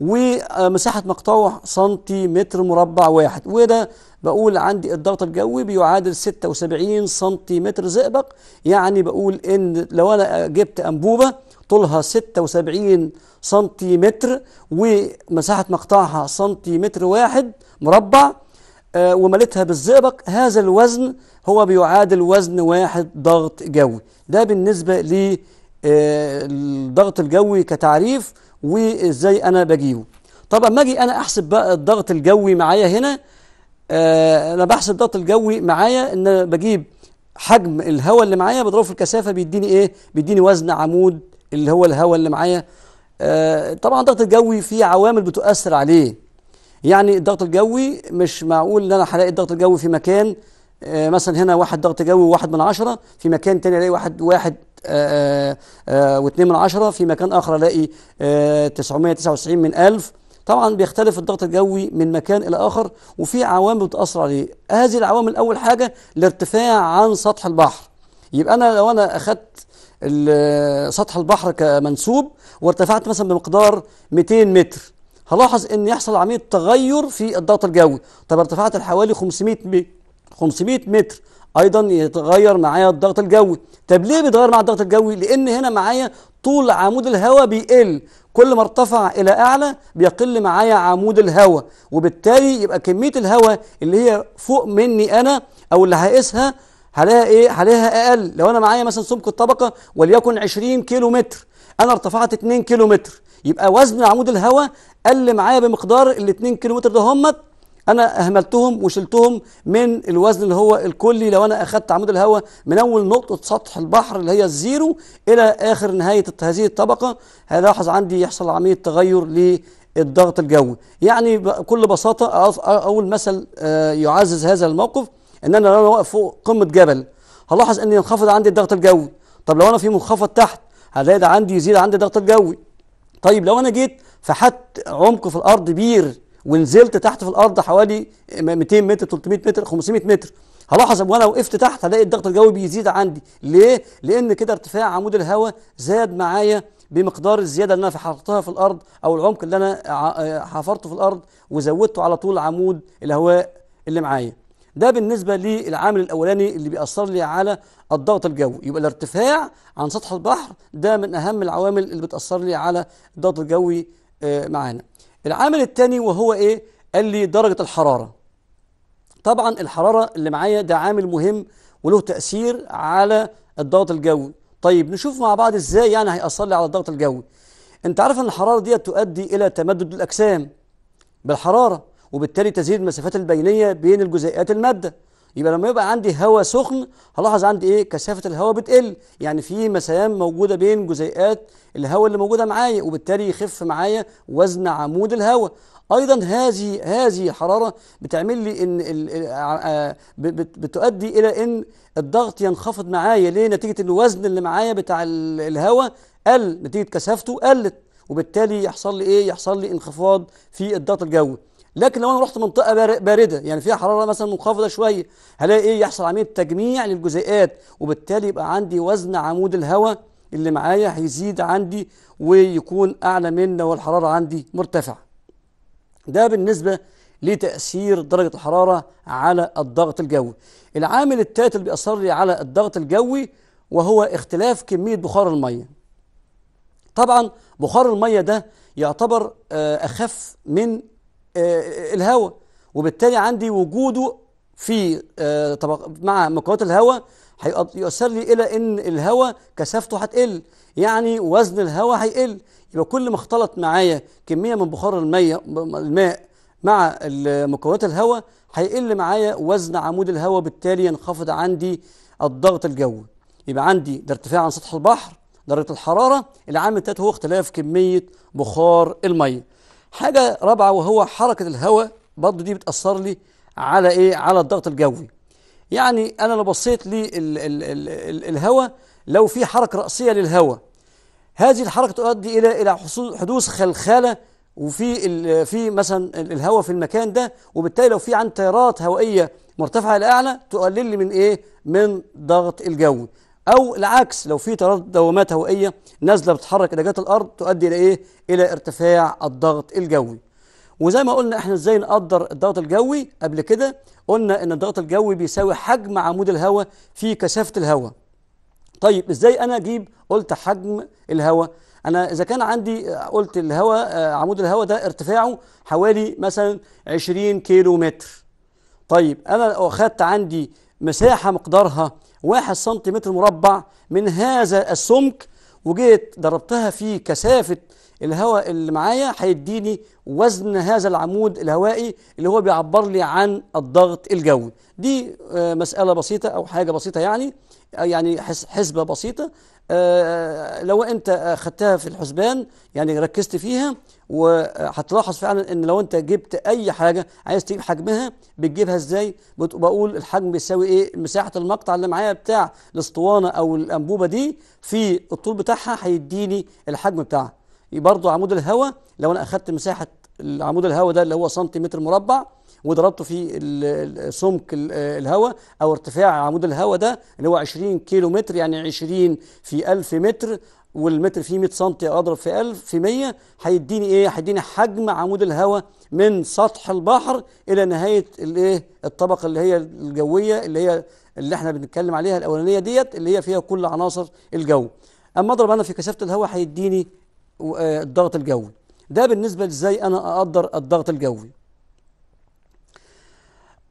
[SPEAKER 1] ومساحة مقطوع سنتيمتر مربع واحد وده بقول عندي الضغط الجوي بيعادل 76 سنتيمتر زئبق يعني بقول ان لو انا جبت انبوبة طولها 76 سنتيمتر ومساحة مقطعها سنتيمتر واحد مربع آه، ومليتها بالزئبق هذا الوزن هو بيعادل وزن واحد ضغط جوي ده بالنسبة للمساحة الضغط الجوي كتعريف وازاي انا بجيبه طب اما اجي انا احسب بقى الضغط الجوي معايا هنا آه، انا بحسب الضغط الجوي معايا ان انا بجيب حجم الهواء اللي معايا بضربه في الكثافه بيديني ايه بيديني وزن عمود اللي هو الهواء اللي معايا آه، طبعا الضغط الجوي فيه عوامل بتؤثر عليه يعني الضغط الجوي مش معقول ان انا هلاقي الضغط الجوي في مكان آه، مثلا هنا واحد ضغط جوي واحد من عشرة في مكان تاني الاقي واحد واحد آه، آه، واثنين من عشرة في مكان اخر الاقي 999 من 1000 طبعا بيختلف الضغط الجوي من مكان الى اخر وفي عوامل بتاثر عليه هذه العوامل اول حاجه الارتفاع عن سطح البحر يبقى انا لو انا اخدت سطح البحر كمنسوب وارتفعت مثلا بمقدار 200 متر هلاحظ ان يحصل عمليه تغير في الضغط الجوي طب ارتفعت لحوالي 500 متر 500 متر ايضا يتغير معايا الضغط الجوي طب ليه بيتغير مع الضغط الجوي لان هنا معايا طول عمود الهواء بيقل كل ما ارتفع الى اعلى بيقل معايا عمود الهواء وبالتالي يبقى كميه الهواء اللي هي فوق مني انا او اللي هقيسها عليها ايه عليها اقل لو انا معايا مثلا سمك الطبقه وليكن 20 كيلو متر انا ارتفعت 2 كيلو متر يبقى وزن عمود الهواء قل معايا بمقدار ال 2 كيلو متر ده همت انا اهملتهم وشلتهم من الوزن اللي هو الكلي لو انا اخدت عمود الهواء من اول نقطه سطح البحر اللي هي الزيرو الى اخر نهايه هذه الطبقه هلاحظ عندي يحصل عمليه تغير للضغط الجوي يعني بكل بساطه اول مثل آه، يعزز هذا الموقف ان انا لو انا واقف فوق قمه جبل هلاحظ ان ينخفض عندي الضغط الجوي طب لو انا في منخفض تحت هلاقي عندي يزيد عندي الضغط الجوي طيب لو انا جيت فحت عمق في الارض بير ونزلت تحت في الارض حوالي 200 متر 300 متر 500 متر هلاحظ وانا وقفت تحت هلاقي الضغط الجوي بيزيد عندي ليه لان كده ارتفاع عمود الهواء زاد معايا بمقدار الزياده اللي انا حطيتها في الارض او العمق اللي انا آه، حفرته في الارض وزودته على طول عمود الهواء اللي معايا ده بالنسبه للعامل الاولاني اللي بيأثر لي على الضغط الجوي يبقى الارتفاع عن سطح البحر ده من اهم العوامل اللي بتأثر لي على الضغط الجوي آه، معانا العامل الثاني وهو ايه قال لي درجه الحراره طبعا الحراره اللي معايا ده عامل مهم وله تاثير على الضغط الجوي طيب نشوف مع بعض ازاي يعني هيأثر لي على الضغط الجوي انت عارف ان الحراره دي تؤدي الى تمدد الاجسام بالحراره وبالتالي تزيد المسافات البينيه بين الجزيئات الماده يبقى لما يبقى عندي هواء سخن هلاحظ عندي ايه كثافه الهواء بتقل يعني في مسام موجوده بين جزيئات الهواء اللي موجوده معايا وبالتالي يخف معايا وزن عمود الهواء ايضا هذه هذه الحراره بتعمل لي ان آه، بتؤدي الى ان الضغط ينخفض معايا ليه نتيجه الوزن اللي معايا بتاع الهواء قل نتيجه كثافته قلت وبالتالي يحصل لي ايه يحصل لي انخفاض في الضغط الجوي لكن لو انا رحت منطقه بارده يعني فيها حراره مثلا منخفضه شويه هلاقي ايه يحصل عمليه تجميع للجزيئات وبالتالي يبقى عندي وزن عمود الهواء اللي معايا هيزيد عندي ويكون اعلى من لو الحراره عندي مرتفعه ده بالنسبه لتاثير درجه الحراره على الضغط الجوي العامل الثالث اللي بيأثر لي على الضغط الجوي وهو اختلاف كميه بخار الميه طبعا بخار الميه ده يعتبر آه، اخف من آه، الهواء وبالتالي عندي وجوده في آه، طبق مع مكونات الهواء هيؤثر لي الى ان الهواء كثافته هتقل يعني وزن الهواء هيقل يبقى كل ما اختلط معايا كميه من بخار الميه الماء مع مكونات الهواء هيقل معايا وزن عمود الهواء بالتالي ينخفض عندي الضغط الجوي يبقى عندي ده ارتفاع عن سطح البحر درجه الحراره العامل التالت هو اختلاف كميه بخار الميه حاجه رابعه وهو حركه الهواء برضه دي بتاثر لي على ايه على الضغط الجوي يعني انا لو بصيت للهواء لو في حركه راسيه للهواء هذه الحركه تؤدي الى الى حدوث خلخاله وفي في مثلا الهواء في المكان ده وبالتالي لو في عن تيارات هوائيه مرتفعه لاعلى تقلل لي من ايه من ضغط الجو او العكس لو في تردد دوامات هوائيه نازله بتحرك ادراجات الارض تؤدي الى ايه الى ارتفاع الضغط الجوي وزي ما قلنا احنا ازاي نقدر الضغط الجوي قبل كده قلنا ان الضغط الجوي بيساوي حجم عمود الهواء في كثافه الهواء طيب ازاي انا اجيب قلت حجم الهواء انا اذا كان عندي قلت الهواء عمود الهواء ده ارتفاعه حوالي مثلا 20 كيلو متر طيب انا لو اخدت عندي مساحه مقدارها واحد سنتيمتر مربع من هذا السمك وجيت ضربتها في كثافة الهواء اللي معايا هيديني وزن هذا العمود الهوائي اللي هو بيعبر لي عن الضغط الجوي دي آه، مسألة بسيطة أو حاجة بسيطة يعني آه، يعني حسبة بسيطة آه، لو أنت خدتها في الحسبان يعني ركزت فيها وهتلاحظ فعلا ان لو انت جبت اي حاجه عايز تجيب حجمها بتجيبها ازاي بقول الحجم بيساوي ايه مساحه المقطع اللي معايا بتاع الاسطوانه او الانبوبه دي في الطول بتاعها هيديني الحجم بتاعها برضو عمود الهواء لو انا اخدت مساحه عمود الهواء ده اللي هو سنتيمتر مربع وضربته في سمك الهواء او ارتفاع عمود الهواء ده اللي هو 20 كيلو يعني متر يعني 20 في 1000 متر والمتر فيه 100 سم اضرب في 1000 في 100 هيديني ايه هيديني حجم عمود الهواء من سطح البحر الى نهايه الايه الطبقه اللي هي الجويه اللي هي اللي احنا بنتكلم عليها الاولانيه ديت اللي هي فيها كل عناصر الجو اما اضرب انا في كثافه الهواء هيديني آه، الضغط الجوي ده بالنسبه لازاي انا اقدر الضغط الجوي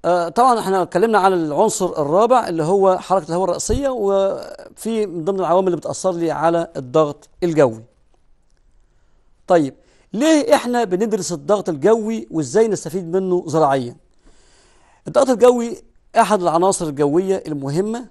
[SPEAKER 1] آه، طبعا احنا اتكلمنا عن العنصر الرابع اللي هو حركه الهواء الراسيه وفي من ضمن العوامل اللي بتاثر لي على الضغط الجوي طيب ليه احنا بندرس الضغط الجوي وازاي نستفيد منه زراعيا الضغط الجوي احد العناصر الجويه المهمه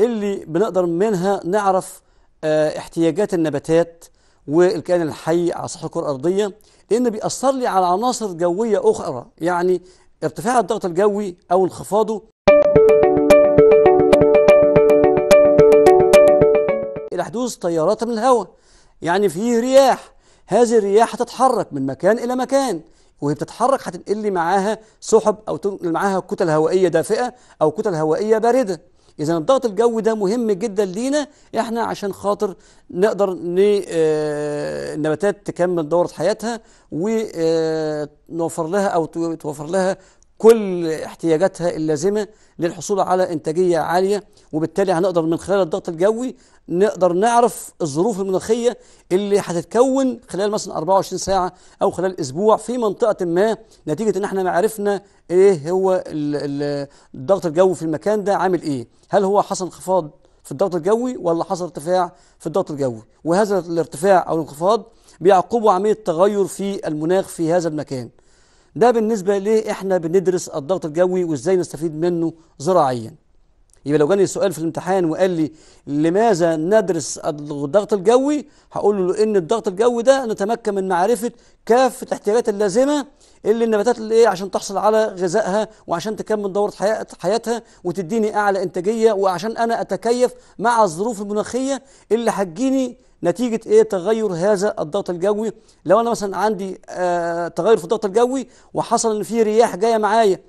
[SPEAKER 1] اللي بنقدر منها نعرف اه احتياجات النباتات والكائن الحي على سطح الكره الارضيه لان بيأثر لي على عناصر جويه اخرى يعني ارتفاع الضغط الجوي أو انخفاضه إلى حدوث تيارات من الهواء يعني فيه رياح هذه الرياح هتتحرك من مكان إلى مكان وهي بتتحرك هتنقل معاها سحب أو تنقل معاها كتل هوائية دافئة أو كتل هوائية باردة اذا الضغط الجوي ده مهم جدا لينا احنا عشان خاطر نقدر آه، النباتات تكمل دوره حياتها ونوفر آه، لها او توفر لها كل احتياجاتها اللازمة للحصول على إنتاجية عالية وبالتالي هنقدر من خلال الضغط الجوي نقدر نعرف الظروف المناخية اللي هتتكون خلال مثلا 24 ساعة أو خلال أسبوع في منطقة ما نتيجة إن احنا عرفنا إيه هو الضغط الجوي في المكان ده عامل إيه هل هو حصل انخفاض في الضغط الجوي ولا حصل ارتفاع في الضغط الجوي وهذا الارتفاع أو الانخفاض بيعقبه عملية تغير في المناخ في هذا المكان ده بالنسبه ليه احنا بندرس الضغط الجوي وازاي نستفيد منه زراعيا يبقى لو جاني سؤال في الامتحان وقال لي لماذا ندرس الضغط الجوي هقول له ان الضغط الجوي ده نتمكن من معرفه كافه الاحتياجات اللازمه اللي النباتات اللي ايه عشان تحصل على غذائها وعشان تكمل دوره حياتها وتديني اعلى انتاجيه وعشان انا اتكيف مع الظروف المناخيه اللي هتجيني نتيجه ايه تغير هذا الضغط الجوي لو انا مثلا عندي آه تغير في الضغط الجوي وحصل ان في رياح جايه معايا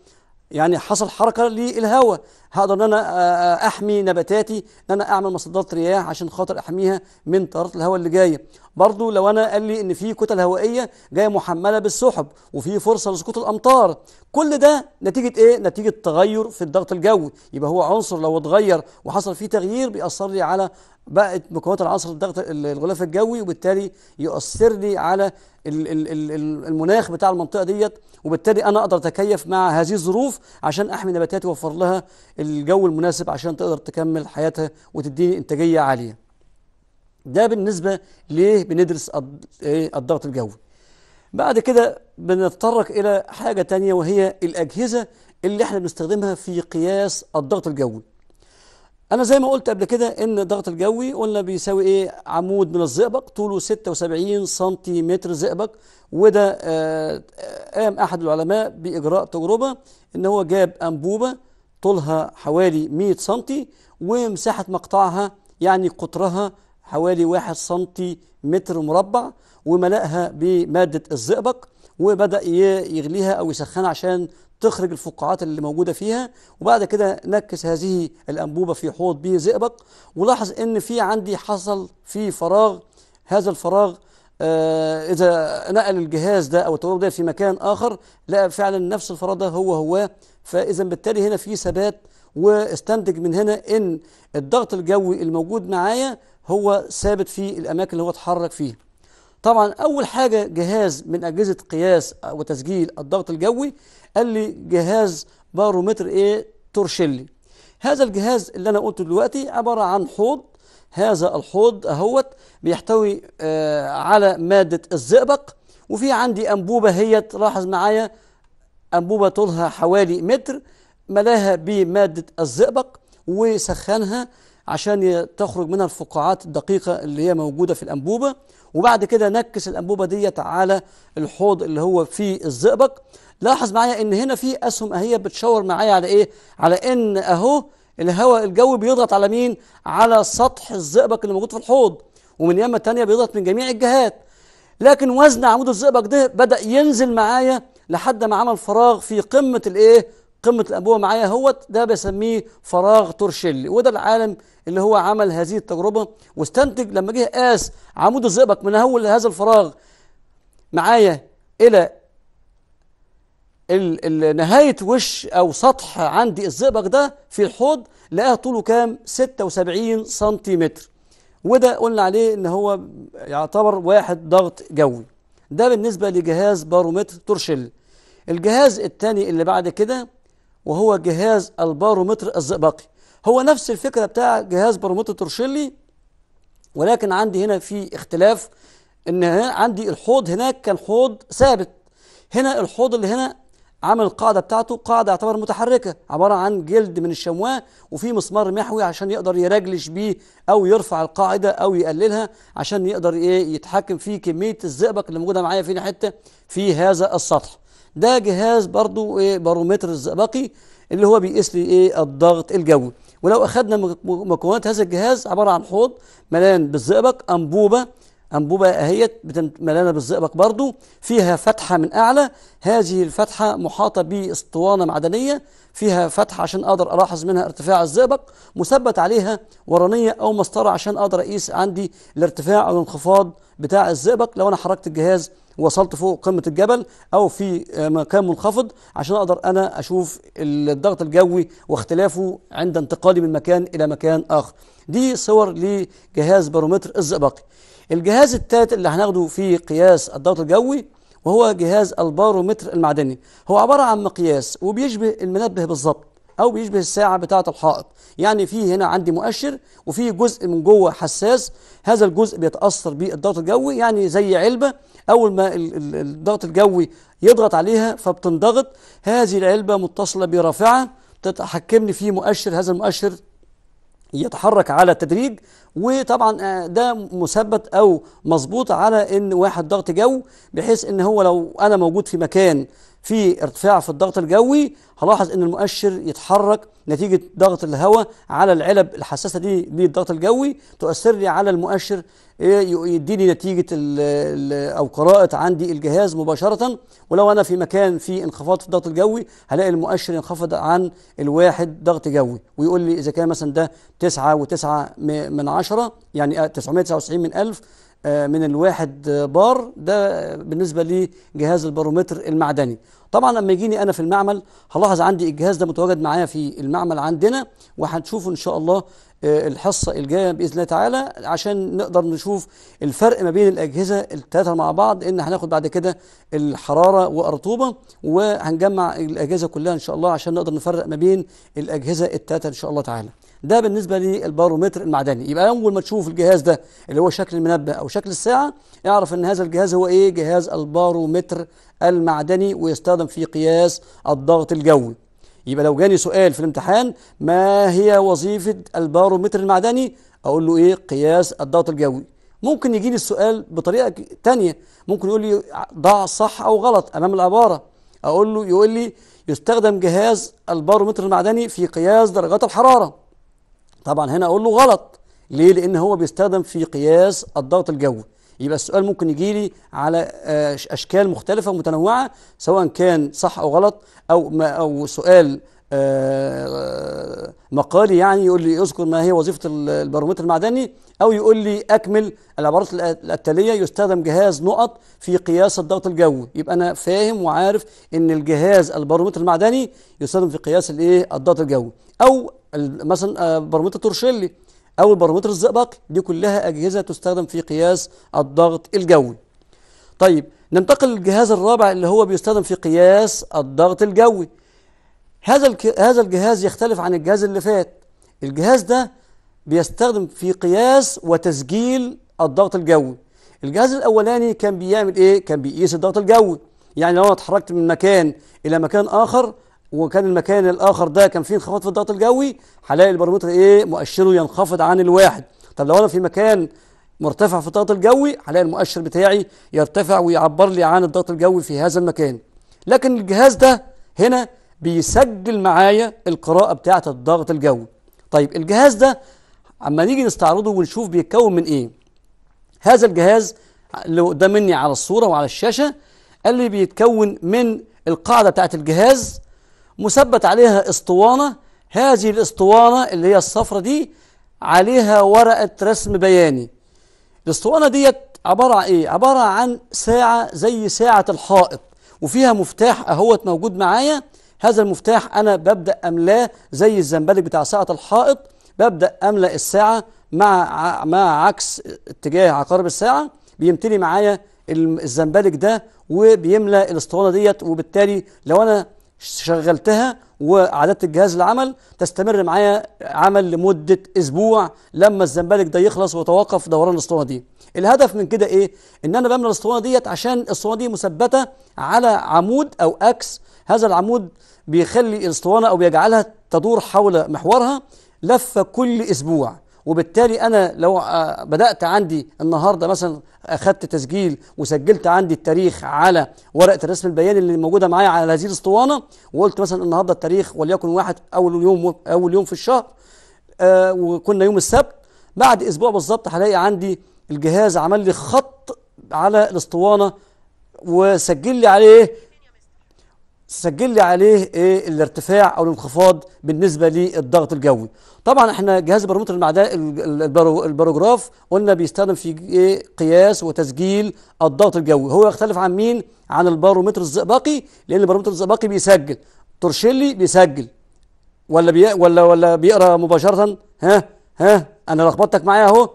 [SPEAKER 1] يعني حصل حركه للهواء هقدر ان انا آه, آه، احمي نباتاتي ان انا اعمل مصدات رياح عشان خاطر احميها من طارات الهواء اللي جايه برضو لو انا قال لي ان في كتل هوائيه جايه محمله بالسحب وفي فرصه لسقوط الامطار كل ده نتيجه ايه نتيجه تغير في الضغط الجوي يبقى هو عنصر لو اتغير وحصل فيه تغيير بيأثر لي على بقت مكونات العصر الضغط الغلاف الجوي وبالتالي يؤثر لي على المناخ بتاع المنطقه ديت وبالتالي انا اقدر اتكيف مع هذه الظروف عشان احمي نباتاتي واوفر لها الجو المناسب عشان تقدر تكمل حياتها وتديني انتاجيه عاليه. ده بالنسبه ليه بندرس إيه، الضغط الجوي. بعد كده بنتطرق الى حاجه تانية وهي الاجهزه اللي احنا بنستخدمها في قياس الضغط الجوي. انا زي ما قلت قبل كده ان الضغط الجوي قلنا بيساوي ايه عمود من الزئبق طوله 76 سنتيمتر زئبق وده آه، آه، قام احد العلماء باجراء تجربه ان هو جاب انبوبه طولها حوالي 100 سنتي ومساحه مقطعها يعني قطرها حوالي 1 سنتيمتر مربع وملأها بماده الزئبق وبدأ يغليها او يسخنها عشان تخرج الفقاعات اللي موجودة فيها وبعد كده نكس هذه الأنبوبة في حوض بيه زئبق ولاحظ إن في عندي حصل في فراغ هذا الفراغ آه إذا نقل الجهاز ده أو التراب ده في مكان آخر لقى فعلا نفس الفراغ ده هو هو فإذا بالتالي هنا في ثبات واستنتج من هنا إن الضغط الجوي الموجود معايا هو ثابت في الأماكن اللي هو اتحرك فيها طبعا أول حاجة جهاز من أجهزة قياس وتسجيل الضغط الجوي قال لي جهاز بارومتر ايه تورشيلي هذا الجهاز اللي انا قلته دلوقتي عباره عن حوض هذا الحوض اهوت بيحتوي آه على ماده الزئبق وفي عندي انبوبه هي لاحظ معايا انبوبه طولها حوالي متر ملاها بماده الزئبق وسخنها عشان تخرج منها الفقاعات الدقيقه اللي هي موجوده في الانبوبه وبعد كده نكس الانبوبه ديت على الحوض اللي هو فيه الزئبق لاحظ معايا ان هنا في اسهم اهي بتشاور معايا على ايه على ان اهو الهواء الجوي بيضغط على مين على سطح الزئبق اللي موجود في الحوض ومن يمه تانية بيضغط من جميع الجهات لكن وزن عمود الزئبق ده بدا ينزل معايا لحد ما عمل فراغ في قمه الايه قمه الانبوبه معايا اهوت ده بسميه فراغ تورشيلي وده العالم اللي هو عمل هذه التجربه واستنتج لما جه قاس عمود الزئبق من اول هذا الفراغ معايا الى نهاية وش أو سطح عندي الزئبق ده في الحوض لقاه طوله كام 76 سنتيمتر وده قلنا عليه ان هو يعتبر واحد ضغط جوي ده بالنسبة لجهاز بارومتر تورشل الجهاز الثاني اللي بعد كده وهو جهاز البارومتر الزئبقي هو نفس الفكرة بتاع جهاز بارومتر تورشيلي ولكن عندي هنا في اختلاف ان عندي الحوض هناك كان حوض ثابت هنا الحوض اللي هنا عمل القاعدة بتاعته قاعدة يعتبر متحركة عبارة عن جلد من الشمواه وفي مسمار محوي عشان يقدر يرجلش بيه أو يرفع القاعدة أو يقللها عشان يقدر إيه يتحكم في كمية الزئبق اللي موجودة معايا في حتة في هذا السطح ده جهاز برضو إيه بارومتر الزئبقي اللي هو بيقيس لي إيه الضغط الجوي ولو أخدنا مكونات هذا الجهاز عبارة عن حوض مليان بالزئبق أنبوبة أنبوبة أهيت ملانة بالزئبق برضو فيها فتحة من أعلى هذه الفتحة محاطة باسطوانة معدنية فيها فتحة عشان أقدر ألاحظ منها ارتفاع الزئبق مثبت عليها ورانية أو مسطرة عشان أقدر أقيس عندي الارتفاع أو الانخفاض بتاع الزئبق لو أنا حركت الجهاز وصلت فوق قمة الجبل أو في آه، مكان منخفض عشان أقدر أنا أشوف الضغط الجوي واختلافه عند انتقالي من مكان إلى مكان آخر دي صور لجهاز بارومتر الزئبقي الجهاز الثالث اللي هناخده في قياس الضغط الجوي وهو جهاز البارومتر المعدني هو عبارة عن مقياس وبيشبه المنبه بالظبط أو بيشبه الساعة بتاعة الحائط يعني في هنا عندي مؤشر وفي جزء من جوه حساس هذا الجزء بيتأثر بالضغط الجوي يعني زي علبة أول ما الضغط الجوي يضغط عليها فبتنضغط هذه العلبة متصلة برافعة تتحكمني في مؤشر هذا المؤشر يتحرك على التدريج وطبعا آه، ده مثبت او مظبوط على ان واحد ضغط جو بحيث ان هو لو انا موجود في مكان في ارتفاع في الضغط الجوي هلاحظ ان المؤشر يتحرك نتيجه ضغط الهواء على العلب الحساسه دي للضغط الجوي تؤثر لي على المؤشر آه، يديني نتيجه او قراءه عندي الجهاز مباشره ولو انا في مكان في انخفاض في الضغط الجوي هلاقي المؤشر ينخفض عن الواحد ضغط جوي ويقول لي اذا كان مثلا ده 9 و9 من 10 يعني 999 من 1000 آه، من الواحد بار ده بالنسبة لجهاز البارومتر المعدني طبعا لما يجيني أنا في المعمل هلاحظ عندي الجهاز ده متواجد معايا في المعمل عندنا وهنشوفه إن شاء الله آه، الحصة الجاية بإذن الله تعالى عشان نقدر نشوف الفرق ما بين الأجهزة الثلاثة مع بعض إن هناخد بعد كده الحرارة والرطوبة وهنجمع الأجهزة كلها إن شاء الله عشان نقدر نفرق ما بين الأجهزة الثلاثة إن شاء الله تعالى ده بالنسبه للبارومتر المعدني يبقى اول ما تشوف الجهاز ده اللي هو شكل المنبه او شكل الساعه اعرف ان هذا الجهاز هو ايه جهاز البارومتر المعدني ويستخدم في قياس الضغط الجوي يبقى لو جاني سؤال في الامتحان ما هي وظيفه البارومتر المعدني اقول له ايه قياس الضغط الجوي ممكن يجي لي السؤال بطريقه تانية ممكن يقول لي ضع صح او غلط امام العباره اقول له يقول لي يستخدم جهاز البارومتر المعدني في قياس درجات الحراره طبعا هنا اقول له غلط ليه لان هو بيستخدم في قياس الضغط الجوي يبقى السؤال ممكن يجي لي على آه، اشكال مختلفه ومتنوعه سواء كان صح او غلط او ما او سؤال آه، آه، مقالي يعني يقول لي اذكر ما هي وظيفه البارومتر المعدني او يقول لي اكمل العبارات التاليه يستخدم جهاز نقط في قياس الضغط الجوي يبقى انا فاهم وعارف ان الجهاز البارومتر المعدني يستخدم في قياس الايه الضغط الجوي او مثلا آه، برمتر تورشيلي او البرمتر الزئبقي دي كلها اجهزه تستخدم في قياس الضغط الجوي طيب ننتقل للجهاز الرابع اللي هو بيستخدم في قياس الضغط الجوي هذا الك... هذا الجهاز يختلف عن الجهاز اللي فات الجهاز ده بيستخدم في قياس وتسجيل الضغط الجوي الجهاز الاولاني كان بيعمل ايه كان بيقيس الضغط الجوي يعني لو انا اتحركت من مكان الى مكان اخر وكان المكان الاخر ده كان فيه انخفاض في الضغط الجوي هلاقي البارومتر ايه مؤشره ينخفض عن الواحد طب لو انا في مكان مرتفع في الضغط الجوي هلاقي المؤشر بتاعي يرتفع ويعبر لي عن الضغط الجوي في هذا المكان لكن الجهاز ده هنا بيسجل معايا القراءة بتاعة الضغط الجوي طيب الجهاز ده اما نيجي نستعرضه ونشوف بيتكون من ايه هذا الجهاز اللي قدام مني على الصورة وعلى الشاشة اللي بيتكون من القاعدة بتاعة الجهاز مثبت عليها اسطوانة هذه الاسطوانة اللي هي الصفرة دي عليها ورقة رسم بياني الاسطوانة ديت عبارة عن ايه؟ عبارة عن ساعة زي ساعة الحائط وفيها مفتاح اهوت موجود معايا هذا المفتاح انا ببدأ املاه زي الزنبلك بتاع ساعة الحائط ببدأ املأ الساعة مع مع عكس اتجاه عقارب الساعة بيمتلي معايا الزنبلك ده وبيملى الاسطوانة ديت وبالتالي لو انا شغلتها وعدت الجهاز العمل تستمر معايا عمل لمدة أسبوع لما الزنبلك ده يخلص ويتوقف دوران الاسطوانة دي الهدف من كده إيه؟ إن أنا بعمل الاسطوانة ديت عشان الاسطوانة دي مثبتة على عمود أو أكس هذا العمود بيخلي الاسطوانة أو بيجعلها تدور حول محورها لفة كل أسبوع وبالتالي انا لو آه، بدات عندي النهارده مثلا اخذت تسجيل وسجلت عندي التاريخ على ورقه الرسم البياني اللي موجوده معايا على هذه الاسطوانه وقلت مثلا النهارده التاريخ وليكن واحد اول يوم اول يوم في الشهر آه، وكنا يوم السبت بعد اسبوع بالظبط هلاقي عندي الجهاز عمل لي خط على الاسطوانه وسجل لي عليه سجل لي عليه ايه الارتفاع او الانخفاض بالنسبه للضغط الجوي طبعا احنا جهاز البارومتر المعدني البروجراف الباروجراف قلنا بيستخدم في ايه قياس وتسجيل الضغط الجوي هو يختلف عن مين عن البارومتر الزئبقي لان البارومتر الزئبقي بيسجل تورشيلي بيسجل ولا بي ولا ولا بيقرا مباشره ها ها انا لخبطتك معايا اهو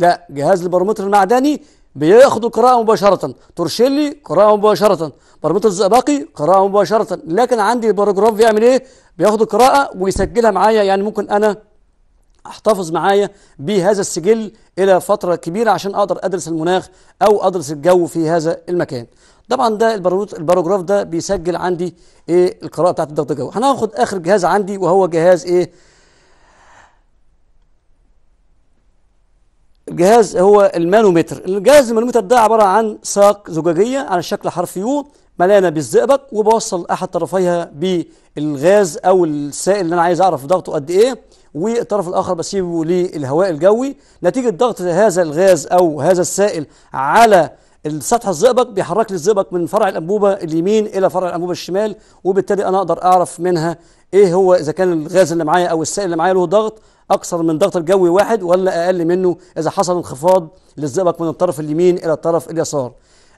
[SPEAKER 1] لا جهاز البارومتر المعدني بياخدوا قراءة مباشرة تورشيلي قراءة مباشرة برميط الزئبقي قراءة مباشرة لكن عندي باراجراف بيعمل ايه بياخد القراءة ويسجلها معايا يعني ممكن انا احتفظ معايا بهذا السجل الى فترة كبيرة عشان اقدر ادرس المناخ او ادرس الجو في هذا المكان طبعا ده الباراجراف ده بيسجل عندي ايه القراءة بتاعت الضغط الجوي هناخد اخر جهاز عندي وهو جهاز ايه الجهاز هو المانومتر الجهاز المانومتر ده عبارة عن ساق زجاجية على شكل حرف يو ملانة بالزئبق وبوصل أحد طرفيها بالغاز أو السائل اللي أنا عايز أعرف ضغطه قد إيه والطرف الآخر بسيبه للهواء الجوي نتيجة ضغط هذا الغاز أو هذا السائل على السطح الزئبق بيحرك لي الزئبق من فرع الانبوبه اليمين الى فرع الانبوبه الشمال وبالتالي انا اقدر اعرف منها ايه هو اذا كان الغاز اللي معايا او السائل اللي معايا له ضغط اكثر من ضغط الجوي واحد ولا اقل منه اذا حصل انخفاض للزئبق من الطرف اليمين الى الطرف اليسار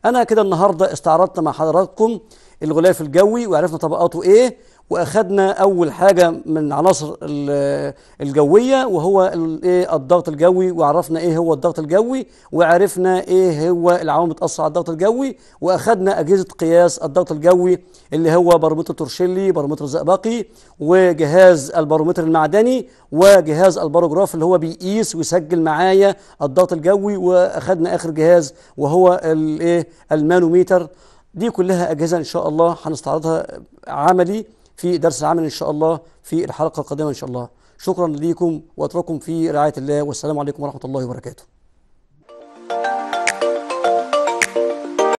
[SPEAKER 1] انا كده النهارده استعرضت مع حضراتكم الغلاف الجوي وعرفنا طبقاته ايه واخدنا اول حاجه من عناصر الجويه وهو ايه الضغط الجوي وعرفنا ايه هو الضغط الجوي وعرفنا ايه هو العوامل بتاثر على الضغط الجوي واخدنا اجهزه قياس الضغط الجوي اللي هو بارومتر تورشيلي بارومتر زئبقي وجهاز البارومتر المعدني وجهاز الباروجراف اللي هو بيقيس ويسجل معايا الضغط الجوي واخدنا اخر جهاز وهو الايه المانوميتر دي كلها اجهزه ان شاء الله هنستعرضها عملي في درس العمل إن شاء الله في الحلقة القادمة إن شاء الله شكرا لكم وأترككم في رعاية الله والسلام عليكم ورحمة الله وبركاته